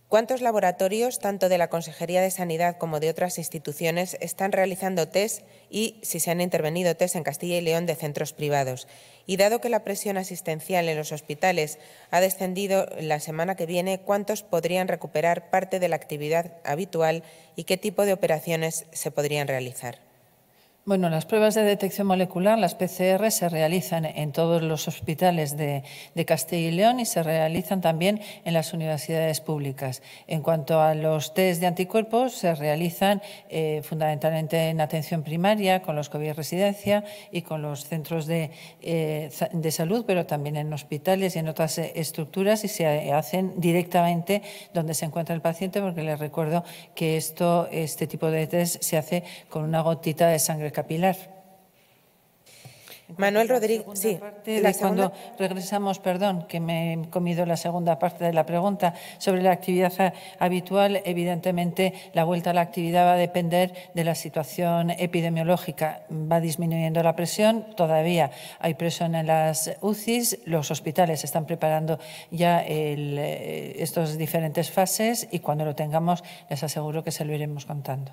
¿Cuántos laboratorios, tanto de la Consejería de Sanidad como de otras instituciones, están realizando test y si se han intervenido test en Castilla y León de centros privados? Y dado que la presión asistencial en los hospitales ha descendido la semana que viene, ¿cuántos podrían recuperar parte de la actividad habitual y qué tipo de operaciones se podrían realizar? Bueno, las pruebas de detección molecular, las PCR, se realizan en todos los hospitales de, Castilla y León y se realizan también en las universidades públicas. En cuanto a los test de anticuerpos, se realizan eh, fundamentalmente en atención primaria, con los COVID residencia y con los centros de, eh, de, salud, pero también en hospitales y en otras estructuras y se hacen directamente donde se encuentra el paciente, porque les recuerdo que esto, este tipo de test se hace con una gotita de sangre capilar. Manuel Rodríguez, Cuando regresamos, perdón, que me he comido la segunda parte de la pregunta sobre la actividad habitual, evidentemente la vuelta a la actividad va a depender de la situación epidemiológica. Va disminuyendo la presión, todavía hay presión en las UCIs, los hospitales están preparando ya eh, estas diferentes fases y cuando lo tengamos les aseguro que se lo iremos contando.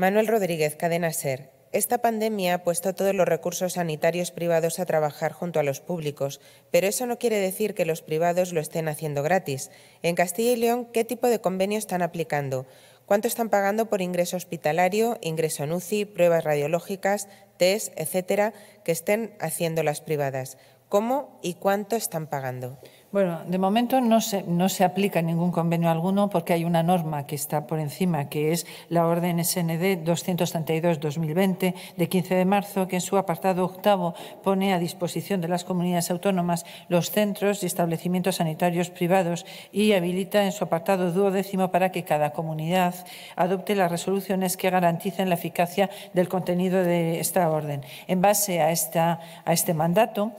Manuel Rodríguez, Cadena Ser. Esta pandemia ha puesto todos los recursos sanitarios privados a trabajar junto a los públicos, pero eso no quiere decir que los privados lo estén haciendo gratis. En Castilla y León, ¿qué tipo de convenio están aplicando? ¿Cuánto están pagando por ingreso hospitalario, ingreso en UCI, pruebas radiológicas, test, etcétera, que estén haciendo las privadas? ¿Cómo y cuánto están pagando? Bueno, de momento no se, aplica ningún convenio alguno porque hay una norma que está por encima, que es la Orden SND 232-2020 de 15 de marzo, que en su apartado octavo pone a disposición de las comunidades autónomas los centros y establecimientos sanitarios privados y habilita en su apartado duodécimo para que cada comunidad adopte las resoluciones que garanticen la eficacia del contenido de esta orden. En base a, esta, a este mandato,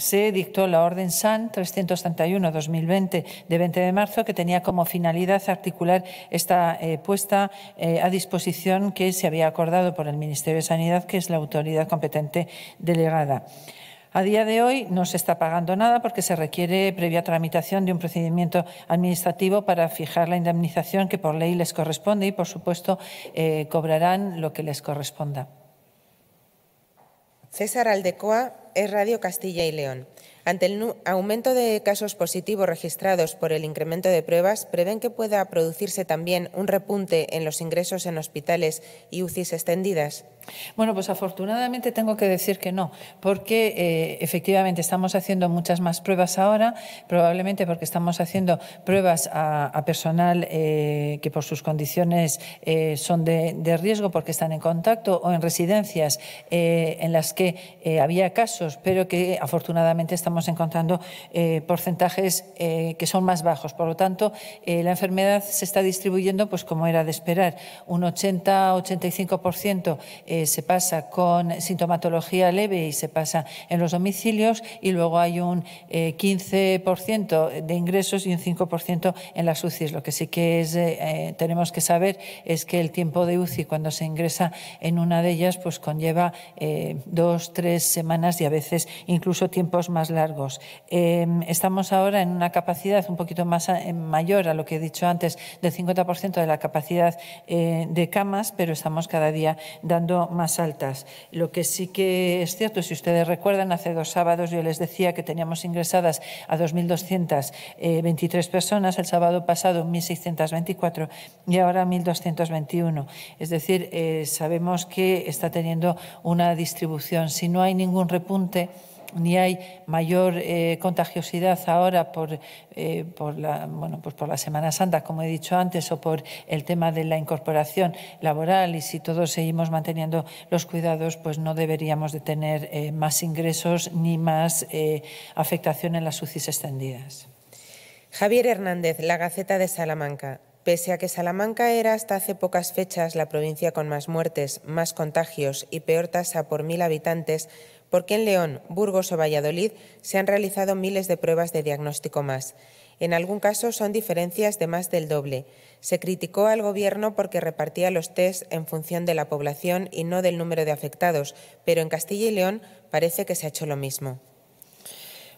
se dictó la Orden SAN 331-2020 de 20 de marzo, que tenía como finalidad articular esta eh, puesta eh, a disposición que se había acordado por el Ministerio de Sanidad, que es la autoridad competente delegada. A día de hoy no se está pagando nada porque se requiere previa tramitación de un procedimiento administrativo para fijar la indemnización que por ley les corresponde y, por supuesto, eh, cobrarán lo que les corresponda. César Aldecoa, es Radio Castilla y León. Ante el aumento de casos positivos registrados por el incremento de pruebas, prevén que pueda producirse también un repunte en los ingresos en hospitales y UCIs extendidas. Bueno, pues afortunadamente tengo que decir que no, porque eh, efectivamente estamos haciendo muchas más pruebas ahora, probablemente porque estamos haciendo pruebas a, personal eh, que por sus condiciones eh, son de, riesgo, porque están en contacto o en residencias en las que había casos, pero que afortunadamente estamos encontrando porcentajes que son más bajos. Por lo tanto, la enfermedad se está distribuyendo, pues como era de esperar, un 80-85% se pasa con sintomatología leve y se pasa en los domicilios y luego hay un 15% eh, de ingresos y un 5% en las UCIs. Lo que sí que es, eh, eh, tenemos que saber es que el tiempo de UCI cuando se ingresa en una de ellas pues conlleva dos, tres semanas y a veces incluso tiempos más largos. Em, estamos ahora en una capacidad un poquito más mayor a lo que he dicho antes, del 50% de la capacidad de camas, pero estamos cada día dando más altas. Lo que sí que es cierto, si ustedes recuerdan, hace dos sábados yo les decía que teníamos ingresadas a 2.223 eh, personas, el sábado pasado 1.624 y ahora 1.221. Es decir, eh, sabemos que está teniendo una distribución. Si no hay ningún repunte, ni hay mayor eh, contagiosidad ahora eh, por, la, bueno, pues por Semana Santa, como he dicho antes, o por el tema de la incorporación laboral y si todos seguimos manteniendo los cuidados, pues no deberíamos de tener eh, más ingresos ni más afectación en las UCIs extendidas. Javier Hernández, La Gaceta de Salamanca. Pese a que Salamanca era hasta hace pocas fechas la provincia con más muertes, más contagios y peor tasa por mil habitantes, porque en León, Burgos o Valladolid se han realizado miles de pruebas de diagnóstico más. En algún caso son diferencias de más del doble. Se criticó al Gobierno porque repartía los test en función de la población y no del número de afectados, pero en Castilla y León parece que se ha hecho lo mismo.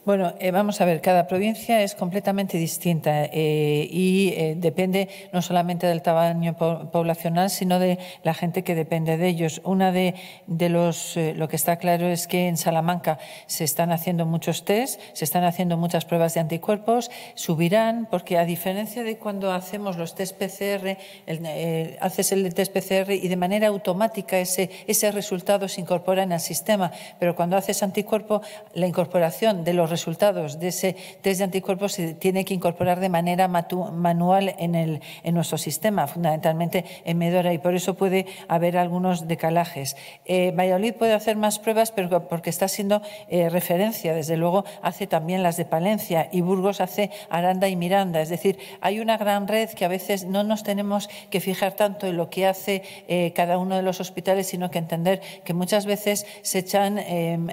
Bueno, eh, vamos a ver, cada provincia es completamente distinta eh, y eh, depende no solamente del tamaño poblacional, sino de la gente que depende de ellos. Una de, los, lo que está claro es que en Salamanca se están haciendo muchos test, se están haciendo muchas pruebas de anticuerpos, subirán, porque a diferencia de cuando hacemos los test PCR, el, haces el test PCR y de manera automática ese, ese resultado se incorpora en el sistema, pero cuando haces anticuerpo, la incorporación de los resultados de ese test de anticuerpos se tiene que incorporar de manera manual en, el, en nuestro sistema, fundamentalmente en Medora, y por eso puede haber algunos decalajes. Eh, Valladolid puede hacer más pruebas pero porque está siendo eh, referencia, desde luego hace también las de Palencia y Burgos hace Aranda y Miranda, es decir, hay una gran red que a veces no nos tenemos que fijar tanto en lo que hace eh, cada uno de los hospitales, sino que entender que muchas veces se echan em,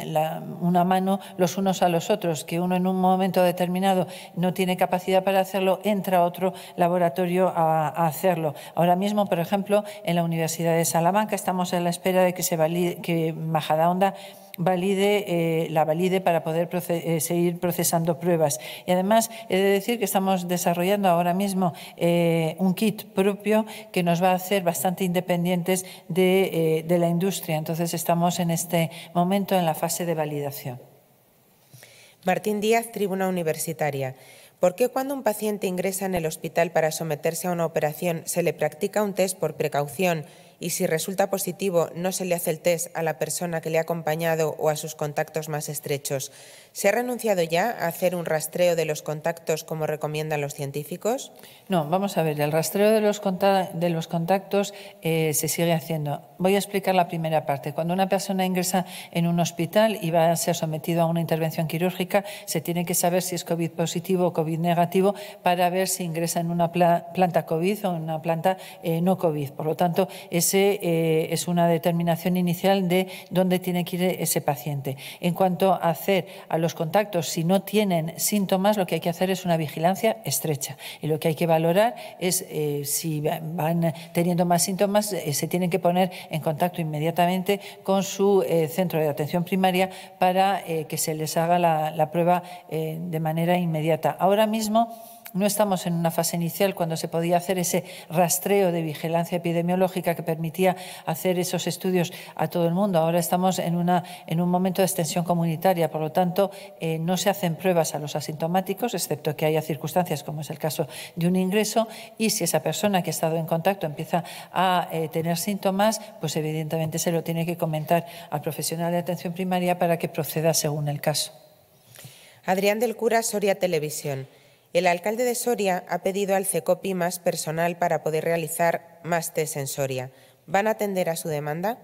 una mano los unos a los otros que uno en un momento determinado no tiene capacidad para hacerlo, entra a otro laboratorio a, hacerlo. Ahora mismo, por ejemplo, en la Universidad de Salamanca estamos a la espera de que se valide, que Majadahonda valide, eh, la valide para poder eh, seguir procesando pruebas. Y además he de decir que estamos desarrollando ahora mismo eh, un kit propio que nos va a hacer bastante independientes de la industria. Entonces estamos en este momento en la fase de validación. Martín Díaz, Tribuna Universitaria. ¿Por qué cuando un paciente ingresa en el hospital para someterse a una operación se le practica un test por precaución y si resulta positivo no se le hace el test a la persona que le ha acompañado o a sus contactos más estrechos. ¿Se ha renunciado ya a hacer un rastreo de los contactos como recomiendan los científicos? No, vamos a ver, el rastreo de los, contactos eh, se sigue haciendo. Voy a explicar la primera parte. Cuando una persona ingresa en un hospital y va a ser sometido a una intervención quirúrgica, se tiene que saber si es COVID positivo o COVID negativo para ver si ingresa en una planta COVID o en una planta eh, no COVID. Por lo tanto, es eh, es una determinación inicial de dónde tiene que ir ese paciente. En cuanto a hacer a los contactos, si no tienen síntomas, lo que hay que hacer es una vigilancia estrecha. Y lo que hay que valorar es eh, si van teniendo más síntomas, eh, se tienen que poner en contacto inmediatamente con su centro de atención primaria para que se les haga la, la prueba de manera inmediata. Ahora mismo, no estamos en una fase inicial cuando se podía hacer ese rastreo de vigilancia epidemiológica que permitía hacer esos estudios a todo el mundo. Ahora estamos en, una, en un momento de extensión comunitaria, por lo tanto, eh, no se hacen pruebas a los asintomáticos, excepto que haya circunstancias, como es el caso de un ingreso, y si esa persona que ha estado en contacto empieza a eh, tener síntomas, pues evidentemente se lo tiene que comentar al profesional de atención primaria para que proceda según el caso. Adrián del Cura, Soria Televisión. El alcalde de Soria ha pedido al CECOPI más personal para poder realizar más test en Soria. ¿Van a atender a su demanda?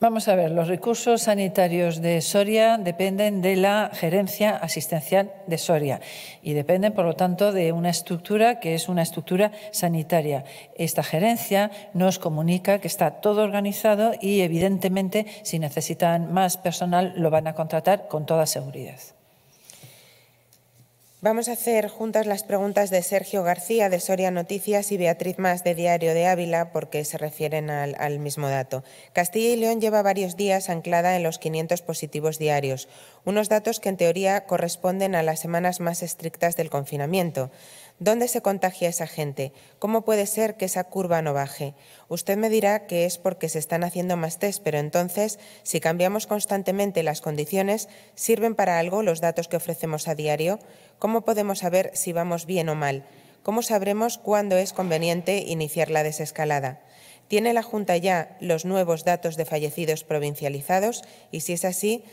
Vamos a ver, los recursos sanitarios de Soria dependen de la gerencia asistencial de Soria y dependen, por lo tanto, de una estructura que es una estructura sanitaria. Esta gerencia nos comunica que está todo organizado y, evidentemente, si necesitan más personal, lo van a contratar con toda seguridad. Vamos a hacer juntas las preguntas de Sergio García de Soria Noticias y Beatriz Más de Diario de Ávila porque se refieren al, mismo dato. Castilla y León lleva varios días anclada en los 500 positivos diarios, unos datos que en teoría corresponden a las semanas más estrictas del confinamiento. ¿Dónde se contagia esa gente? ¿Cómo puede ser que esa curva no baje? Usted me dirá que es porque se están haciendo más test, pero entonces, si cambiamos constantemente las condiciones, ¿sirven para algo los datos que ofrecemos a diario? ¿Cómo podemos saber si vamos bien o mal? ¿Cómo sabremos cuándo es conveniente iniciar la desescalada? ¿Tiene la Junta ya los nuevos datos de fallecidos provincializados? Y si es así,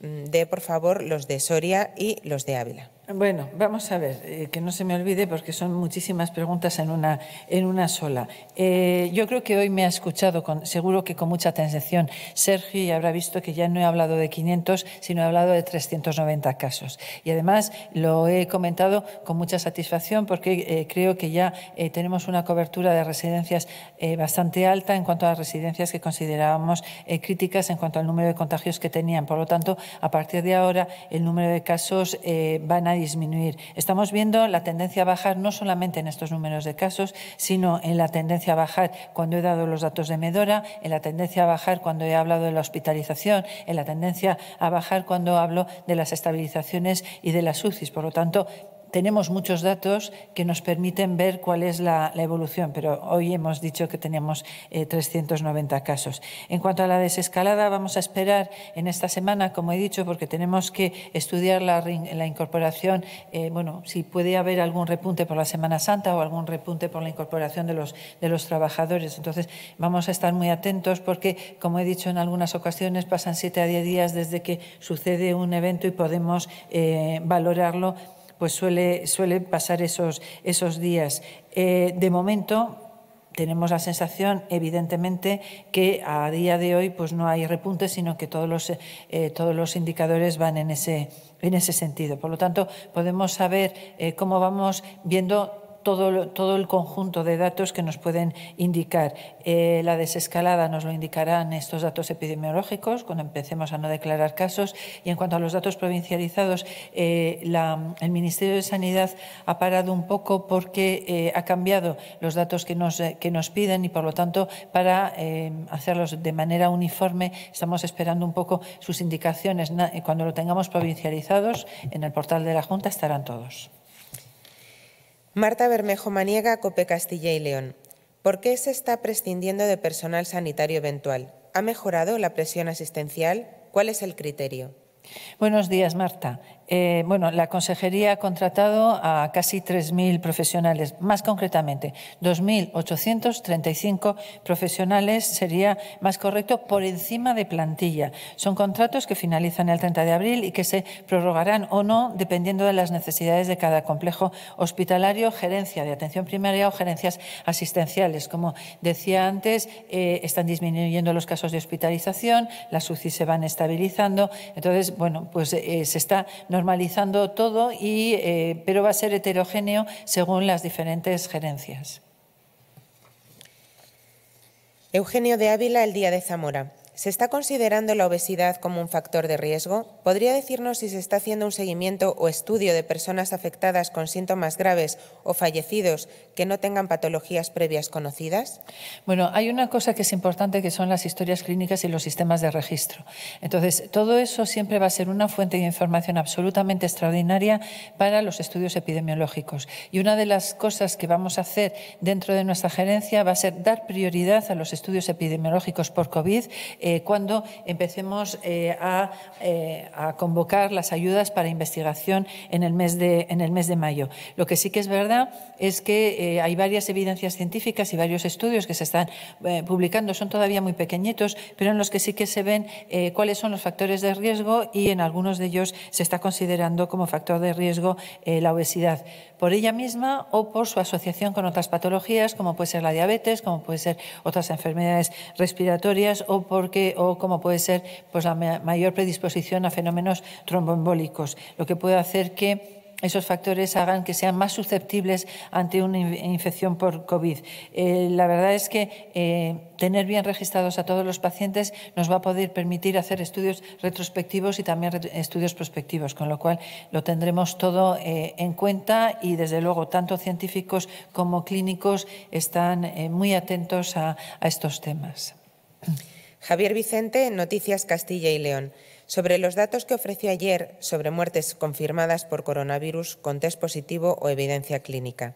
mm, dé por favor los de Soria y los de Ávila. Bueno, vamos a ver, eh, que no se me olvide porque son muchísimas preguntas en una, en una sola. Eh, yo creo que hoy me ha escuchado, con, seguro que con mucha atención, Sergio, y habrá visto que ya no he hablado de 500, sino he hablado de 390 casos. Y además lo he comentado con mucha satisfacción porque eh, creo que ya tenemos una cobertura de residencias bastante alta en cuanto a las residencias que considerábamos críticas en cuanto al número de contagios que tenían. Por lo tanto, a partir de ahora, el número de casos van a disminuir. Estamos viendo la tendencia a bajar no solamente en estos números de casos, sino en la tendencia a bajar cuando he dado los datos de Medora, en la tendencia a bajar cuando he hablado de la hospitalización, en la tendencia a bajar cuando hablo de las estabilizaciones y de las UCIs. Por lo tanto, tenemos muchos datos que nos permiten ver cuál es la, evolución, pero hoy hemos dicho que tenemos 390 eh, casos. En cuanto a la desescalada, vamos a esperar en esta semana, como he dicho, porque tenemos que estudiar la, la incorporación, eh, bueno, si puede haber algún repunte por la Semana Santa o algún repunte por la incorporación de los, de los trabajadores. Entonces, vamos a estar muy atentos porque, como he dicho en algunas ocasiones, pasan 7 a 10 días desde que sucede un evento y podemos eh, valorarlo pues suele, pasar esos, esos días. Eh, de momento, tenemos la sensación, evidentemente, que a día de hoy pues, no hay repunte, sino que todos los, eh, todos los indicadores van en ese, en ese sentido. Por lo tanto, podemos saber eh, cómo vamos viendo todo, el conjunto de datos que nos pueden indicar. Eh, la desescalada nos lo indicarán estos datos epidemiológicos cuando empecemos a no declarar casos. Y en cuanto a los datos provincializados, eh, el Ministerio de Sanidad ha parado un poco porque eh, ha cambiado los datos que nos, que nos piden y, por lo tanto, para hacerlos de manera uniforme, estamos esperando un poco sus indicaciones. Cuando lo tengamos provincializados en el portal de la Junta estarán todos. Marta Bermejo Maniega, COPE Castilla y León. ¿Por qué se está prescindiendo de personal sanitario eventual? ¿Ha mejorado la presión asistencial? ¿Cuál es el criterio? Buenos días, Marta. Eh, bueno, la Consejería ha contratado a casi 3.000 profesionales, más concretamente 2.835 profesionales sería más correcto por encima de plantilla. Son contratos que finalizan el 30 de abril y que se prorrogarán o no dependiendo de las necesidades de cada complejo hospitalario, gerencia de atención primaria o gerencias asistenciales. Como decía antes, eh, están disminuyendo los casos de hospitalización, las UCI se van estabilizando, entonces, bueno, pues eh, se está normalizando todo, y, eh, pero va a ser heterogéneo según las diferentes gerencias. Eugenio de Ávila, el Día de Zamora. ¿Se está considerando la obesidad como un factor de riesgo? ¿Podría decirnos si se está haciendo un seguimiento o estudio de personas afectadas con síntomas graves o fallecidos que no tengan patologías previas conocidas? Bueno, hay una cosa que es importante que son las historias clínicas y los sistemas de registro. Entonces, todo eso siempre va a ser una fuente de información absolutamente extraordinaria para los estudios epidemiológicos. Y una de las cosas que vamos a hacer dentro de nuestra gerencia va a ser dar prioridad a los estudios epidemiológicos por COVID eh, cuando empecemos eh, eh, a, convocar las ayudas para investigación en el, mes de, en el mes de mayo. Lo que sí que es verdad es que hay varias evidencias científicas y varios estudios que se están publicando, son todavía muy pequeñitos, pero en los que sí que se ven cuáles son los factores de riesgo y en algunos de ellos se está considerando como factor de riesgo la obesidad, por ella misma o por su asociación con otras patologías, como puede ser la diabetes, como puede ser otras enfermedades respiratorias o porque o como puede ser pues, la mayor predisposición a fenómenos tromboembólicos, lo que puede hacer que esos factores hagan que sean más susceptibles ante una infección por COVID. Eh, la verdad es que eh, tener bien registrados a todos los pacientes nos va a poder permitir hacer estudios retrospectivos y también estudios prospectivos, con lo cual lo tendremos todo eh, en cuenta y, desde luego, tanto científicos como clínicos están muy atentos a, a estos temas. Javier Vicente, Noticias Castilla y León. Sobre los datos que ofreció ayer sobre muertes confirmadas por coronavirus con test positivo o evidencia clínica.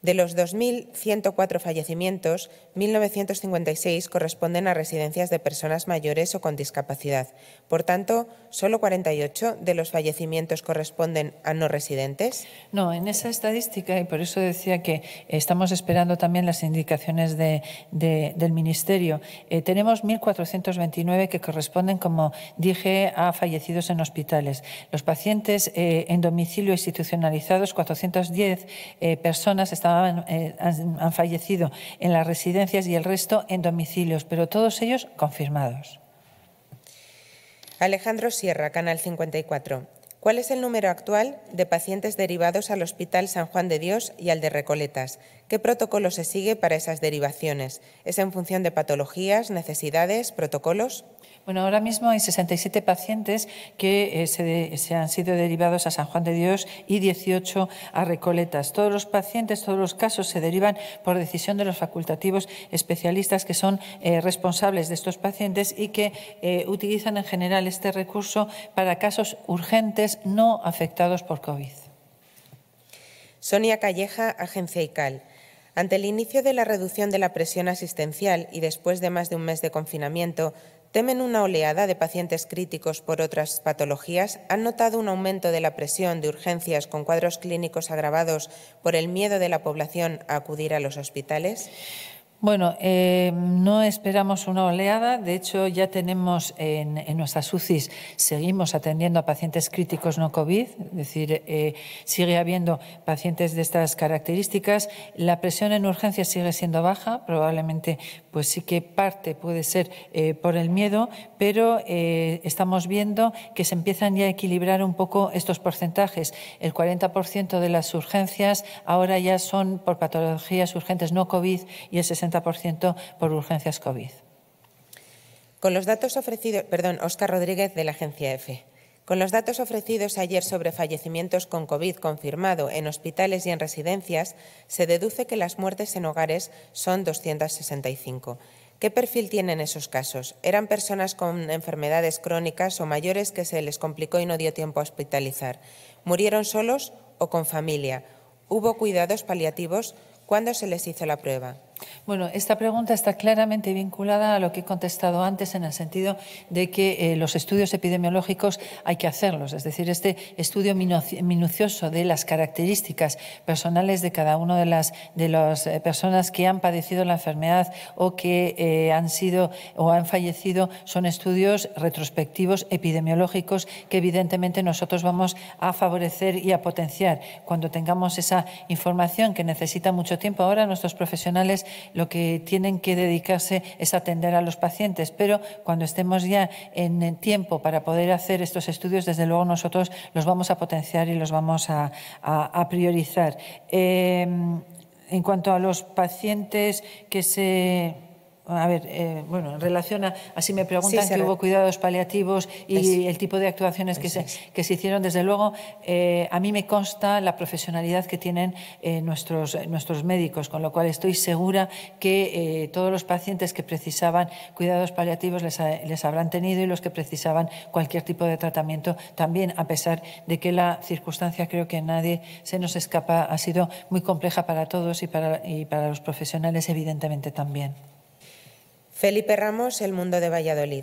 De los 2.104 fallecimientos, 1.956 corresponden a residencias de personas mayores o con discapacidad. Por tanto, ¿solo 48 de los fallecimientos corresponden a no residentes? No, en esa estadística, y por eso decía que estamos esperando también las indicaciones del Ministerio, eh, tenemos 1.429 que corresponden, como dije, a fallecidos en hospitales. Los pacientes eh, en domicilio institucionalizados, 410 eh, personas están eh, han, han fallecido en las residencias y el resto en domicilios, pero todos ellos confirmados. Alejandro Sierra, Canal 54. ¿Cuál es el número actual de pacientes derivados al Hospital San Juan de Dios y al de Recoletas? ¿Qué protocolo se sigue para esas derivaciones? ¿Es en función de patologías, necesidades, protocolos? Bueno, ahora mismo hay 67 pacientes que eh, se, han sido derivados a San Juan de Dios y 18 a Recoletas. Todos los pacientes, todos los casos se derivan por decisión de los facultativos especialistas que son eh, responsables de estos pacientes y que eh, utilizan en general este recurso para casos urgentes no afectados por COVID. Sonia Calleja, Agencia ICAL. Ante el inicio de la reducción de la presión asistencial y después de más de un mes de confinamiento, temen una oleada de pacientes críticos por otras patologías, han notado un aumento de la presión de urgencias con cuadros clínicos agravados por el miedo de la población a acudir a los hospitales? Bueno, eh, no esperamos una oleada. De hecho, ya tenemos en, en, nuestras UCIs, seguimos atendiendo a pacientes críticos no COVID, es decir, eh, sigue habiendo pacientes de estas características. La presión en urgencia sigue siendo baja, probablemente, pues sí que parte puede ser eh, por el miedo, pero estamos viendo que se empiezan ya a equilibrar un poco estos porcentajes. El 40% de las urgencias ahora ya son por patologías urgentes no COVID y el 60% por urgencias COVID. Con los datos ofrecidos, perdón, Óscar Rodríguez de la agencia EFE. E. Con los datos ofrecidos ayer sobre fallecimientos con COVID confirmado en hospitales y en residencias, se deduce que las muertes en hogares son 265. ¿Qué perfil tienen esos casos? ¿Eran personas con enfermedades crónicas o mayores que se les complicó y no dio tiempo a hospitalizar? ¿Murieron solos o con familia? ¿Hubo cuidados paliativos? ¿Cuándo se les hizo la prueba? Bueno, esta pregunta está claramente vinculada a lo que he contestado antes en el sentido de que eh, los estudios epidemiológicos hay que hacerlos, es decir, este estudio minucioso de las características personales de cada una de las, de las eh, personas que han padecido la enfermedad o que eh, han sido o han fallecido son estudios retrospectivos epidemiológicos que evidentemente nosotros vamos a favorecer y a potenciar cuando tengamos esa información que necesita mucho tiempo. Ahora nuestros profesionales lo que tienen que dedicarse es atender a los pacientes, pero cuando estemos ya en tiempo para poder hacer estos estudios, desde luego nosotros los vamos a potenciar y los vamos a, priorizar. Eh, en cuanto a los pacientes que se a ver, eh, bueno, en relación a, así me preguntan que hubo cuidados paliativos y pues el tipo de actuaciones que, pues se, hicieron, desde luego, eh, a mí me consta la profesionalidad que tienen eh, nuestros, nuestros médicos, con lo cual estoy segura que todos los pacientes que precisaban cuidados paliativos les, les habrán tenido y los que precisaban cualquier tipo de tratamiento también, a pesar de que la circunstancia creo que nadie se nos escapa, ha sido muy compleja para todos y para, y para los profesionales evidentemente también. Felipe Ramos, El Mundo de Valladolid.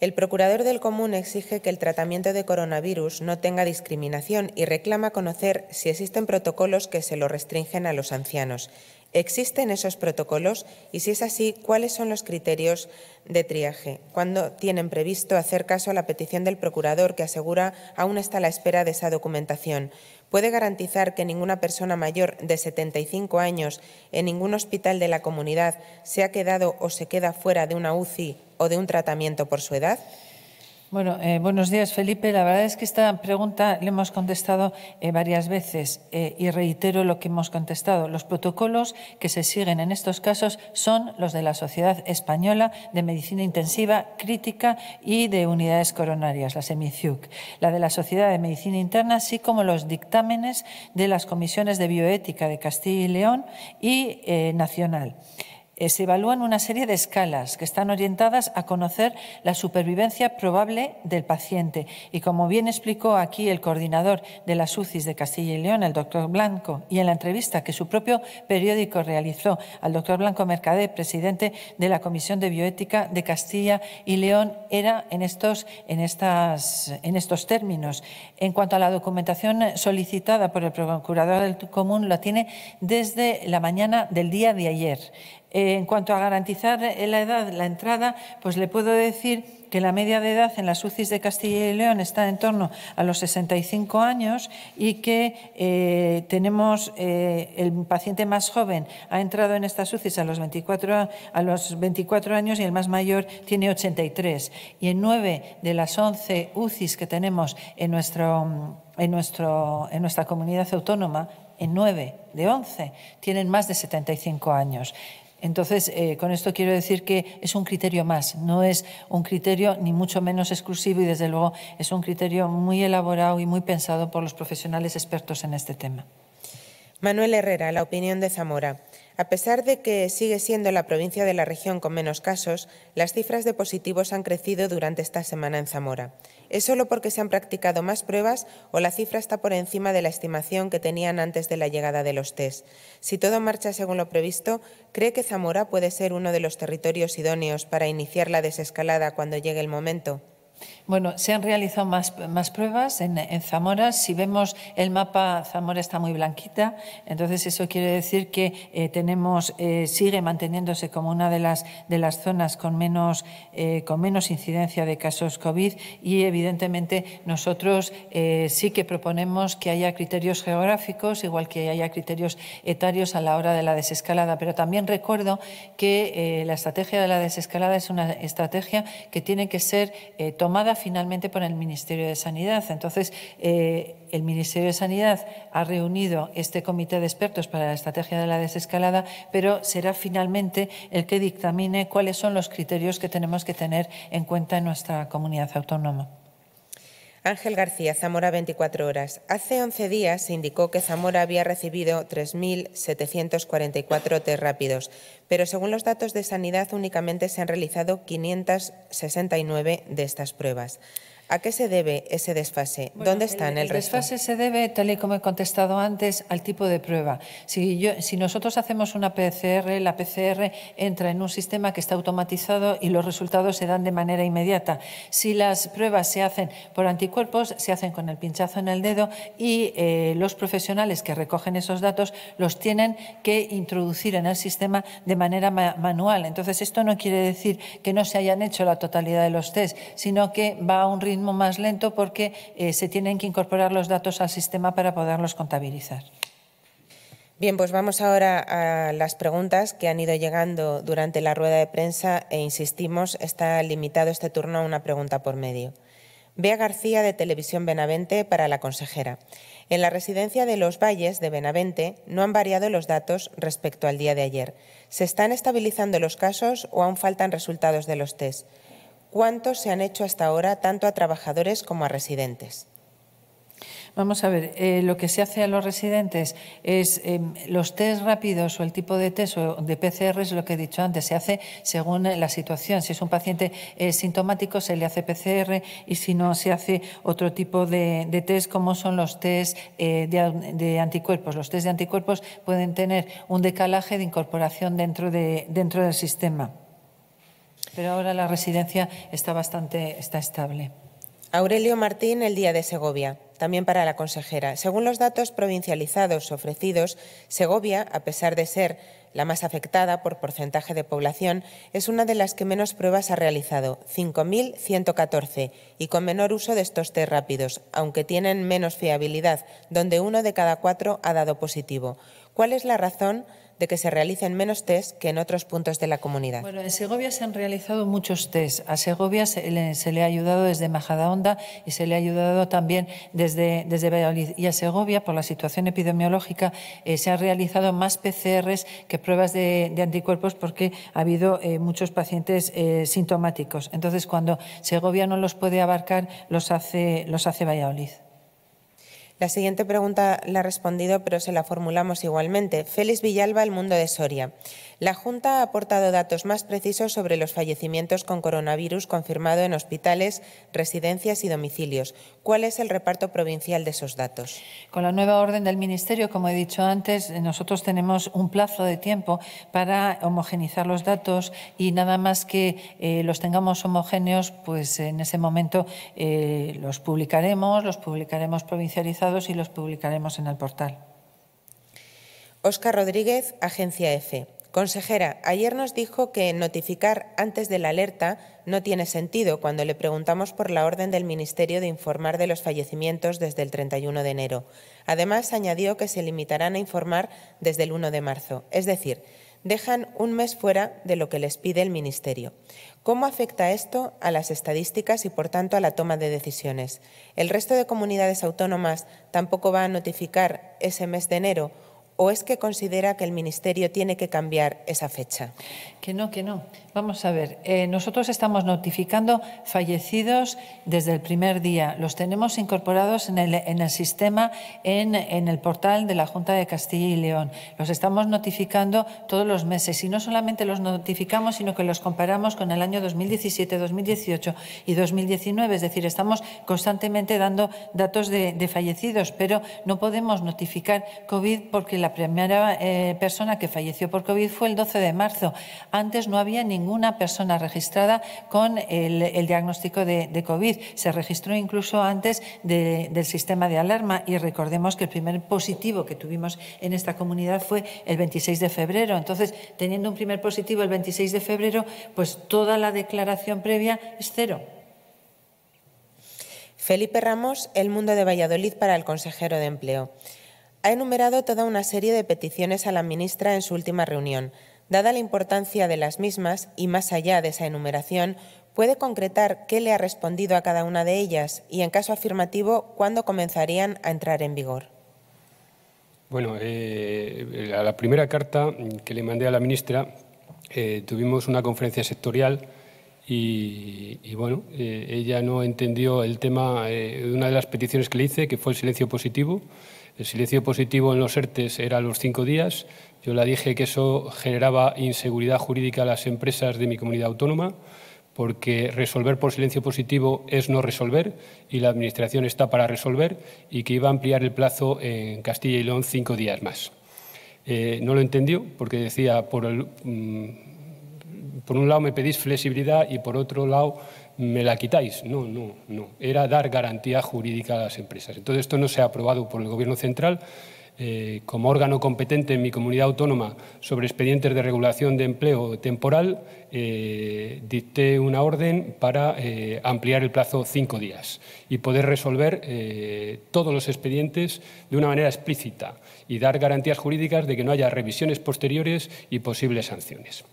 El procurador del Común exige que el tratamiento de coronavirus no tenga discriminación y reclama conocer si existen protocolos que se lo restringen a los ancianos. ¿Existen esos protocolos? Y si es así, ¿cuáles son los criterios de triaje? ¿Cuándo tienen previsto hacer caso a la petición del procurador que asegura aún está a la espera de esa documentación? puede garantizar que ninguna persona mayor de 75 años en ningún hospital de la comunidad se ha quedado o se queda fuera de una UCI o de un tratamiento por su edad? Bueno, eh, buenos días, Felipe. La verdad es que esta pregunta le hemos contestado eh, varias veces eh, y reitero lo que hemos contestado. Los protocolos que se siguen en estos casos son los de la Sociedad Española de Medicina Intensiva Crítica y de Unidades Coronarias, la SEMICIUC, la de la Sociedad de Medicina Interna, así como los dictámenes de las comisiones de bioética de Castilla y León y Nacional. Eh, se evalúan una serie de escalas que están orientadas a conocer la supervivencia probable del paciente. Y como bien explicó aquí el coordinador de las UCIs de Castilla y León, el doctor Blanco, y en la entrevista que su propio periódico realizó al doctor Blanco Mercadé, presidente de la Comisión de Bioética de Castilla y León, era en estos, en estos términos. En cuanto a la documentación solicitada por el procurador del Común, la tiene desde la mañana del día de ayer. Eh, en cuanto a garantizar la edad, la entrada, pues le puedo decir que la media de edad en las UCIs de Castilla y León está en torno a los 65 años y que eh, tenemos eh, el paciente más joven ha entrado en estas UCIs a los 24 años y el más mayor tiene 83 y en nueve de las 11 UCIs que tenemos en en nuestra comunidad autónoma en 9 de 11 tienen más de 75 años. Entonces, eh, con esto quiero decir que es un criterio más, no es un criterio ni mucho menos exclusivo y desde luego es un criterio muy elaborado y muy pensado por los profesionales expertos en este tema. Manuel Herrera, la opinión de Zamora. A pesar de que sigue siendo la provincia de la región con menos casos, las cifras de positivos han crecido durante esta semana en Zamora. ¿Es solo porque se han practicado más pruebas o la cifra está por encima de la estimación que tenían antes de la llegada de los test? Si todo marcha según lo previsto, ¿cree que Zamora puede ser uno de los territorios idóneos para iniciar la desescalada cuando llegue el momento? Bueno, se han realizado más, más pruebas en, Zamora. Si vemos el mapa, Zamora está muy blanquita, entonces eso quiere decir que eh, tenemos, eh, sigue manteniéndose como una de las, de las zonas con menos, eh, con menos incidencia de casos COVID y evidentemente nosotros sí que proponemos que haya criterios geográficos, igual que haya criterios etarios a la hora de la desescalada. Pero también recuerdo que la estrategia de la desescalada es una estrategia que tiene que ser tomada finalmente por el Ministerio de Sanidad. Entonces, eh, el Ministerio de Sanidad ha reunido este comité de expertos para la estrategia de la desescalada, pero será finalmente el que dictamine cuáles son los criterios que tenemos que tener en cuenta en nuestra comunidad autónoma. Ángel García, Zamora 24 horas. Hace 11 días se indicó que Zamora había recibido 3.744 test rápidos, pero según los datos de sanidad únicamente se han realizado 569 de estas pruebas. ¿A qué se debe ese desfase? ¿Dónde ¿Dónde en el, el, el desfase se debe, tal y como he contestado antes, al tipo de prueba. Si, nosotros hacemos una PCR, la PCR entra en un sistema que está automatizado y los resultados se dan de manera inmediata. Si las pruebas se hacen por anticuerpos, se hacen con el pinchazo en el dedo y eh, los profesionales que recogen esos datos los tienen que introducir en el sistema de manera manual. Entonces, esto no quiere decir que no se hayan hecho la totalidad de los test, sino que va a un ritmo más lento porque eh, se tienen que incorporar los datos al sistema para poderlos contabilizar. Bien, pues vamos ahora a las preguntas que han ido llegando durante la rueda de prensa e insistimos, está limitado este turno a una pregunta por medio. Bea García de Televisión Benavente para la consejera. En la residencia de Los Valles de Benavente no han variado los datos respecto al día de ayer. ¿Se están estabilizando los casos o aún faltan resultados de los tests. ¿Cuántos se han hecho hasta ahora tanto a trabajadores como a residentes? Vamos a ver, eh, lo que se hace a los residentes es eh, los test rápidos o el tipo de test o de PCR es lo que he dicho antes, se hace según eh, la situación. Si es un paciente sintomático se le hace PCR y si no se hace otro tipo de, test como son los test de, anticuerpos. Los test de anticuerpos pueden tener un decalaje de incorporación dentro, dentro del sistema. Pero ahora la residencia está bastante está estable. Aurelio Martín, el día de Segovia. También para la consejera. Según los datos provincializados ofrecidos, Segovia, a pesar de ser la más afectada por porcentaje de población, es una de las que menos pruebas ha realizado, 5.114, y con menor uso de estos test rápidos, aunque tienen menos fiabilidad, donde uno de cada cuatro ha dado positivo. ¿Cuál es la razón de que se realicen menos test que en otros puntos de la comunidad. Bueno, en Segovia se han realizado muchos test. A Segovia se le, ha ayudado desde Majadahonda y se le ha ayudado también desde, Valladolid. Y a Segovia, por la situación epidemiológica, eh, se han realizado más PCRs que pruebas de, anticuerpos porque ha habido eh, muchos pacientes eh, sintomáticos. Entonces, cuando Segovia no los puede abarcar, los hace, los hace Valladolid. La siguiente pregunta la ha respondido, pero se la formulamos igualmente. Félix Villalba, El Mundo de Soria. La Junta ha aportado datos más precisos sobre los fallecimientos con coronavirus confirmado en hospitales, residencias y domicilios. ¿Cuál es el reparto provincial de esos datos? Con la nueva orden del Ministerio, como he dicho antes, nosotros tenemos un plazo de tiempo para homogenizar los datos y nada más que eh, los tengamos homogéneos, pues en ese momento eh, los publicaremos, los publicaremos provincializados y los publicaremos en el portal. Óscar Rodríguez, Agencia EFE. Consejera, ayer nos dijo que notificar antes de la alerta no tiene sentido cuando le preguntamos por la orden del Ministerio de informar de los fallecimientos desde el 31 de enero. Además, añadió que se limitarán a informar desde el 1 de marzo, es decir, dejan un mes fuera de lo que les pide el Ministerio. ¿Cómo afecta esto a las estadísticas y, por tanto, a la toma de decisiones? ¿El resto de comunidades autónomas tampoco va a notificar ese mes de enero? ¿O es que considera que el Ministerio tiene que cambiar esa fecha? Que no, que no. Vamos a ver, eh, nosotros estamos notificando fallecidos desde el primer día. Los tenemos incorporados en el, sistema, en, el portal de la Junta de Castilla y León. Los estamos notificando todos los meses y no solamente los notificamos, sino que los comparamos con el año 2017, 2018 y 2019. Es decir, estamos constantemente dando datos de, de fallecidos, pero no podemos notificar COVID porque la la primera eh, persona que falleció por COVID fue el 12 de marzo. Antes no había ninguna persona registrada con el, diagnóstico de, COVID. Se registró incluso antes del sistema de alarma y recordemos que el primer positivo que tuvimos en esta comunidad fue el 26 de febrero. Entonces, teniendo un primer positivo el 26 de febrero, pues toda la declaración previa es cero. Felipe Ramos, El Mundo de Valladolid para el consejero de Empleo ha enumerado toda una serie de peticiones a la ministra en su última reunión. Dada la importancia de las mismas y más allá de esa enumeración, ¿puede concretar qué le ha respondido a cada una de ellas y, en caso afirmativo, cuándo comenzarían a entrar en vigor? Bueno, eh, a la primera carta que le mandé a la ministra eh, tuvimos una conferencia sectorial y, bueno, eh, ella no entendió el tema de una de las peticiones que le hice, que fue el silencio positivo. El silencio positivo en los ERTES era los cinco días. Yo la dije que eso generaba inseguridad jurídica a las empresas de mi comunidad autónoma porque resolver por silencio positivo es no resolver y la Administración está para resolver y que iba a ampliar el plazo en Castilla y León cinco días más. Eh, no lo entendió porque decía, mm, por un lado me pedís flexibilidad y por otro lado me la quitáis. No, no, no. Era dar garantía jurídica a las empresas. Entonces, esto no se ha aprobado por el Gobierno central. Eh, como órgano competente en mi comunidad autónoma sobre expedientes de regulación de empleo temporal, eh, dicté una orden para eh, ampliar el plazo cinco días y poder resolver todos los expedientes de una manera explícita y dar garantías jurídicas de que no haya revisiones posteriores y posibles sanciones.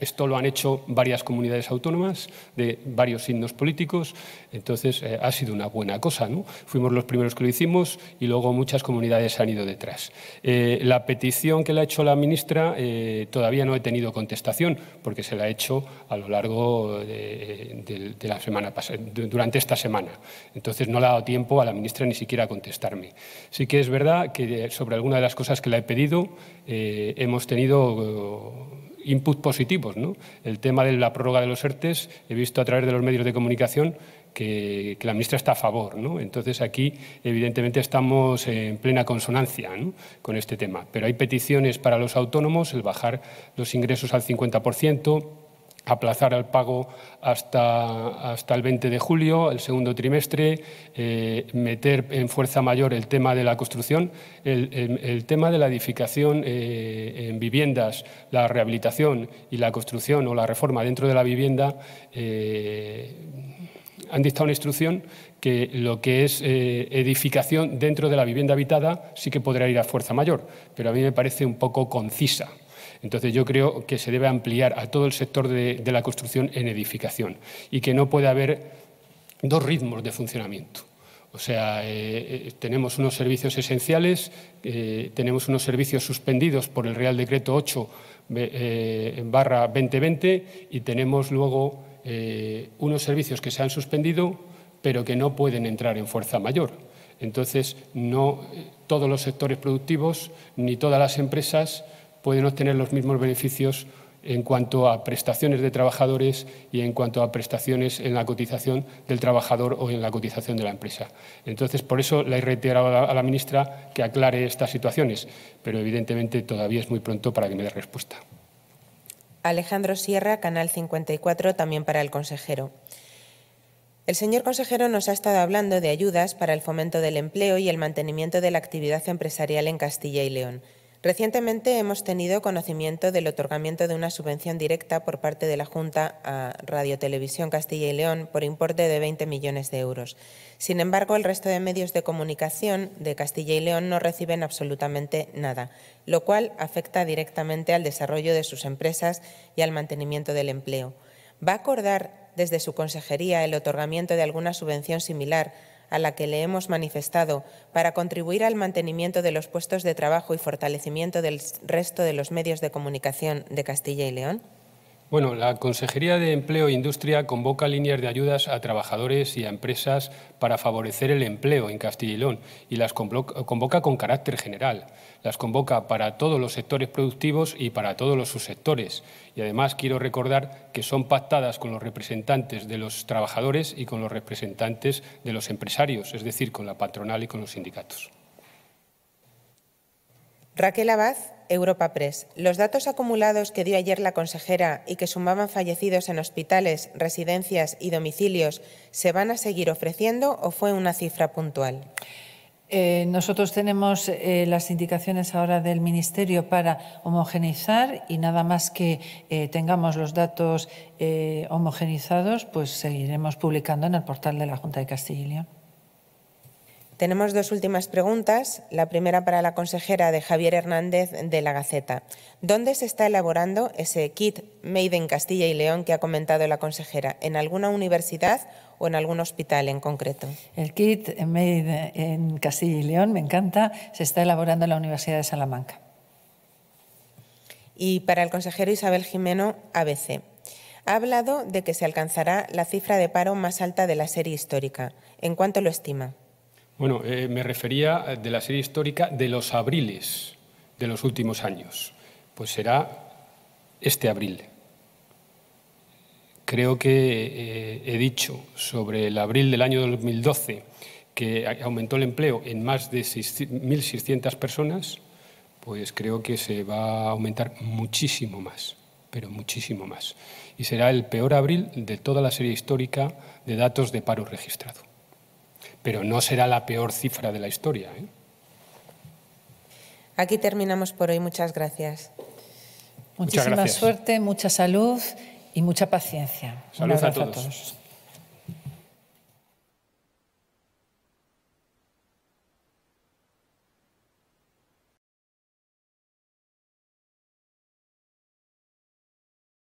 Esto lo han hecho varias comunidades autónomas de varios signos políticos, entonces eh, ha sido una buena cosa. ¿no? Fuimos los primeros que lo hicimos y luego muchas comunidades han ido detrás. Eh, la petición que le ha hecho la ministra eh, todavía no he tenido contestación porque se la ha hecho a lo largo de, de la semana pasada, durante esta semana. Entonces no le ha dado tiempo a la ministra ni siquiera a contestarme. Sí que es verdad que sobre alguna de las cosas que le he pedido hemos tenido input positivos. El tema de la prórroga de los ERTES, he visto a través de los medios de comunicación que, la ministra está a favor. ¿no? Entonces, aquí, evidentemente, estamos en plena consonancia con este tema. Pero hay peticiones para los autónomos, el bajar los ingresos al 50%, aplazar el pago hasta, hasta el 20 de julio, el segundo trimestre, eh, meter en fuerza mayor el tema de la construcción, el, tema de la edificación eh, en viviendas, la rehabilitación y la construcción o la reforma dentro de la vivienda. Eh, han dictado una instrucción que lo que es edificación dentro de la vivienda habitada sí que podrá ir a fuerza mayor, pero a mí me parece un poco concisa. Entonces yo creo que se debe ampliar a todo el sector de, la construcción en edificación y que no puede haber dos ritmos de funcionamiento. O sea, eh, eh, tenemos unos servicios esenciales, eh, tenemos unos servicios suspendidos por el Real Decreto 8 barra 2020 y tenemos luego unos servicios que se han suspendido pero que no pueden entrar en fuerza mayor. Entonces, no todos los sectores productivos ni todas las empresas pueden obtener los mismos beneficios en cuanto a prestaciones de trabajadores y en cuanto a prestaciones en la cotización del trabajador o en la cotización de la empresa. Entonces, por eso le he reiterado a la, ministra que aclare estas situaciones, pero evidentemente todavía es muy pronto para que me dé respuesta. Alejandro Sierra, Canal 54, también para el consejero. El señor consejero nos ha estado hablando de ayudas para el fomento del empleo y el mantenimiento de la actividad empresarial en Castilla y León. Recientemente hemos tenido conocimiento del otorgamiento de una subvención directa por parte de la Junta a Televisión Castilla y León por importe de 20 millones de euros. Sin embargo, el resto de medios de comunicación de Castilla y León no reciben absolutamente nada, lo cual afecta directamente al desarrollo de sus empresas y al mantenimiento del empleo. ¿Va a acordar desde su consejería el otorgamiento de alguna subvención similar a la que le hemos manifestado para contribuir al mantenimiento de los puestos de trabajo y fortalecimiento del resto de los medios de comunicación de Castilla y León? Bueno, la Consejería de Empleo e Industria convoca líneas de ayudas a trabajadores y a empresas para favorecer el empleo en Castilla y León y las convoca con carácter general. Las convoca para todos los sectores productivos y para todos los subsectores. Y además quiero recordar que son pactadas con los representantes de los trabajadores y con los representantes de los empresarios, es decir, con la patronal y con los sindicatos. Raquel Abad, Europa Press, los datos acumulados que dio ayer la consejera y que sumaban fallecidos en hospitales, residencias y domicilios, ¿se van a seguir ofreciendo o fue una cifra puntual? Eh, nosotros tenemos eh, las indicaciones ahora del Ministerio para homogeneizar y nada más que eh, tengamos los datos homogenizados, pues seguiremos publicando en el portal de la Junta de Castilla y León. Tenemos dos últimas preguntas. La primera para la consejera de Javier Hernández de La Gaceta. ¿Dónde se está elaborando ese kit Made in Castilla y León que ha comentado la consejera? ¿En alguna universidad o en algún hospital en concreto? El kit Made in Castilla y León, me encanta, se está elaborando en la Universidad de Salamanca. Y para el consejero Isabel Jimeno, ABC. Ha hablado de que se alcanzará la cifra de paro más alta de la serie histórica. ¿En cuánto lo estima? Bueno, eh, me refería eh, de la serie histórica de los abriles de los últimos años. Pues será este abril. Creo que eh, he dicho sobre el abril del año 2012 que aumentó el empleo en más de 1.600 personas, pues creo que se va a aumentar muchísimo más, pero muchísimo más. Y será el peor abril de toda la serie histórica de datos de paro registrado pero no será la peor cifra de la historia. ¿eh? Aquí terminamos por hoy. Muchas gracias. Muchísima suerte, mucha salud y mucha paciencia. Salud A todos.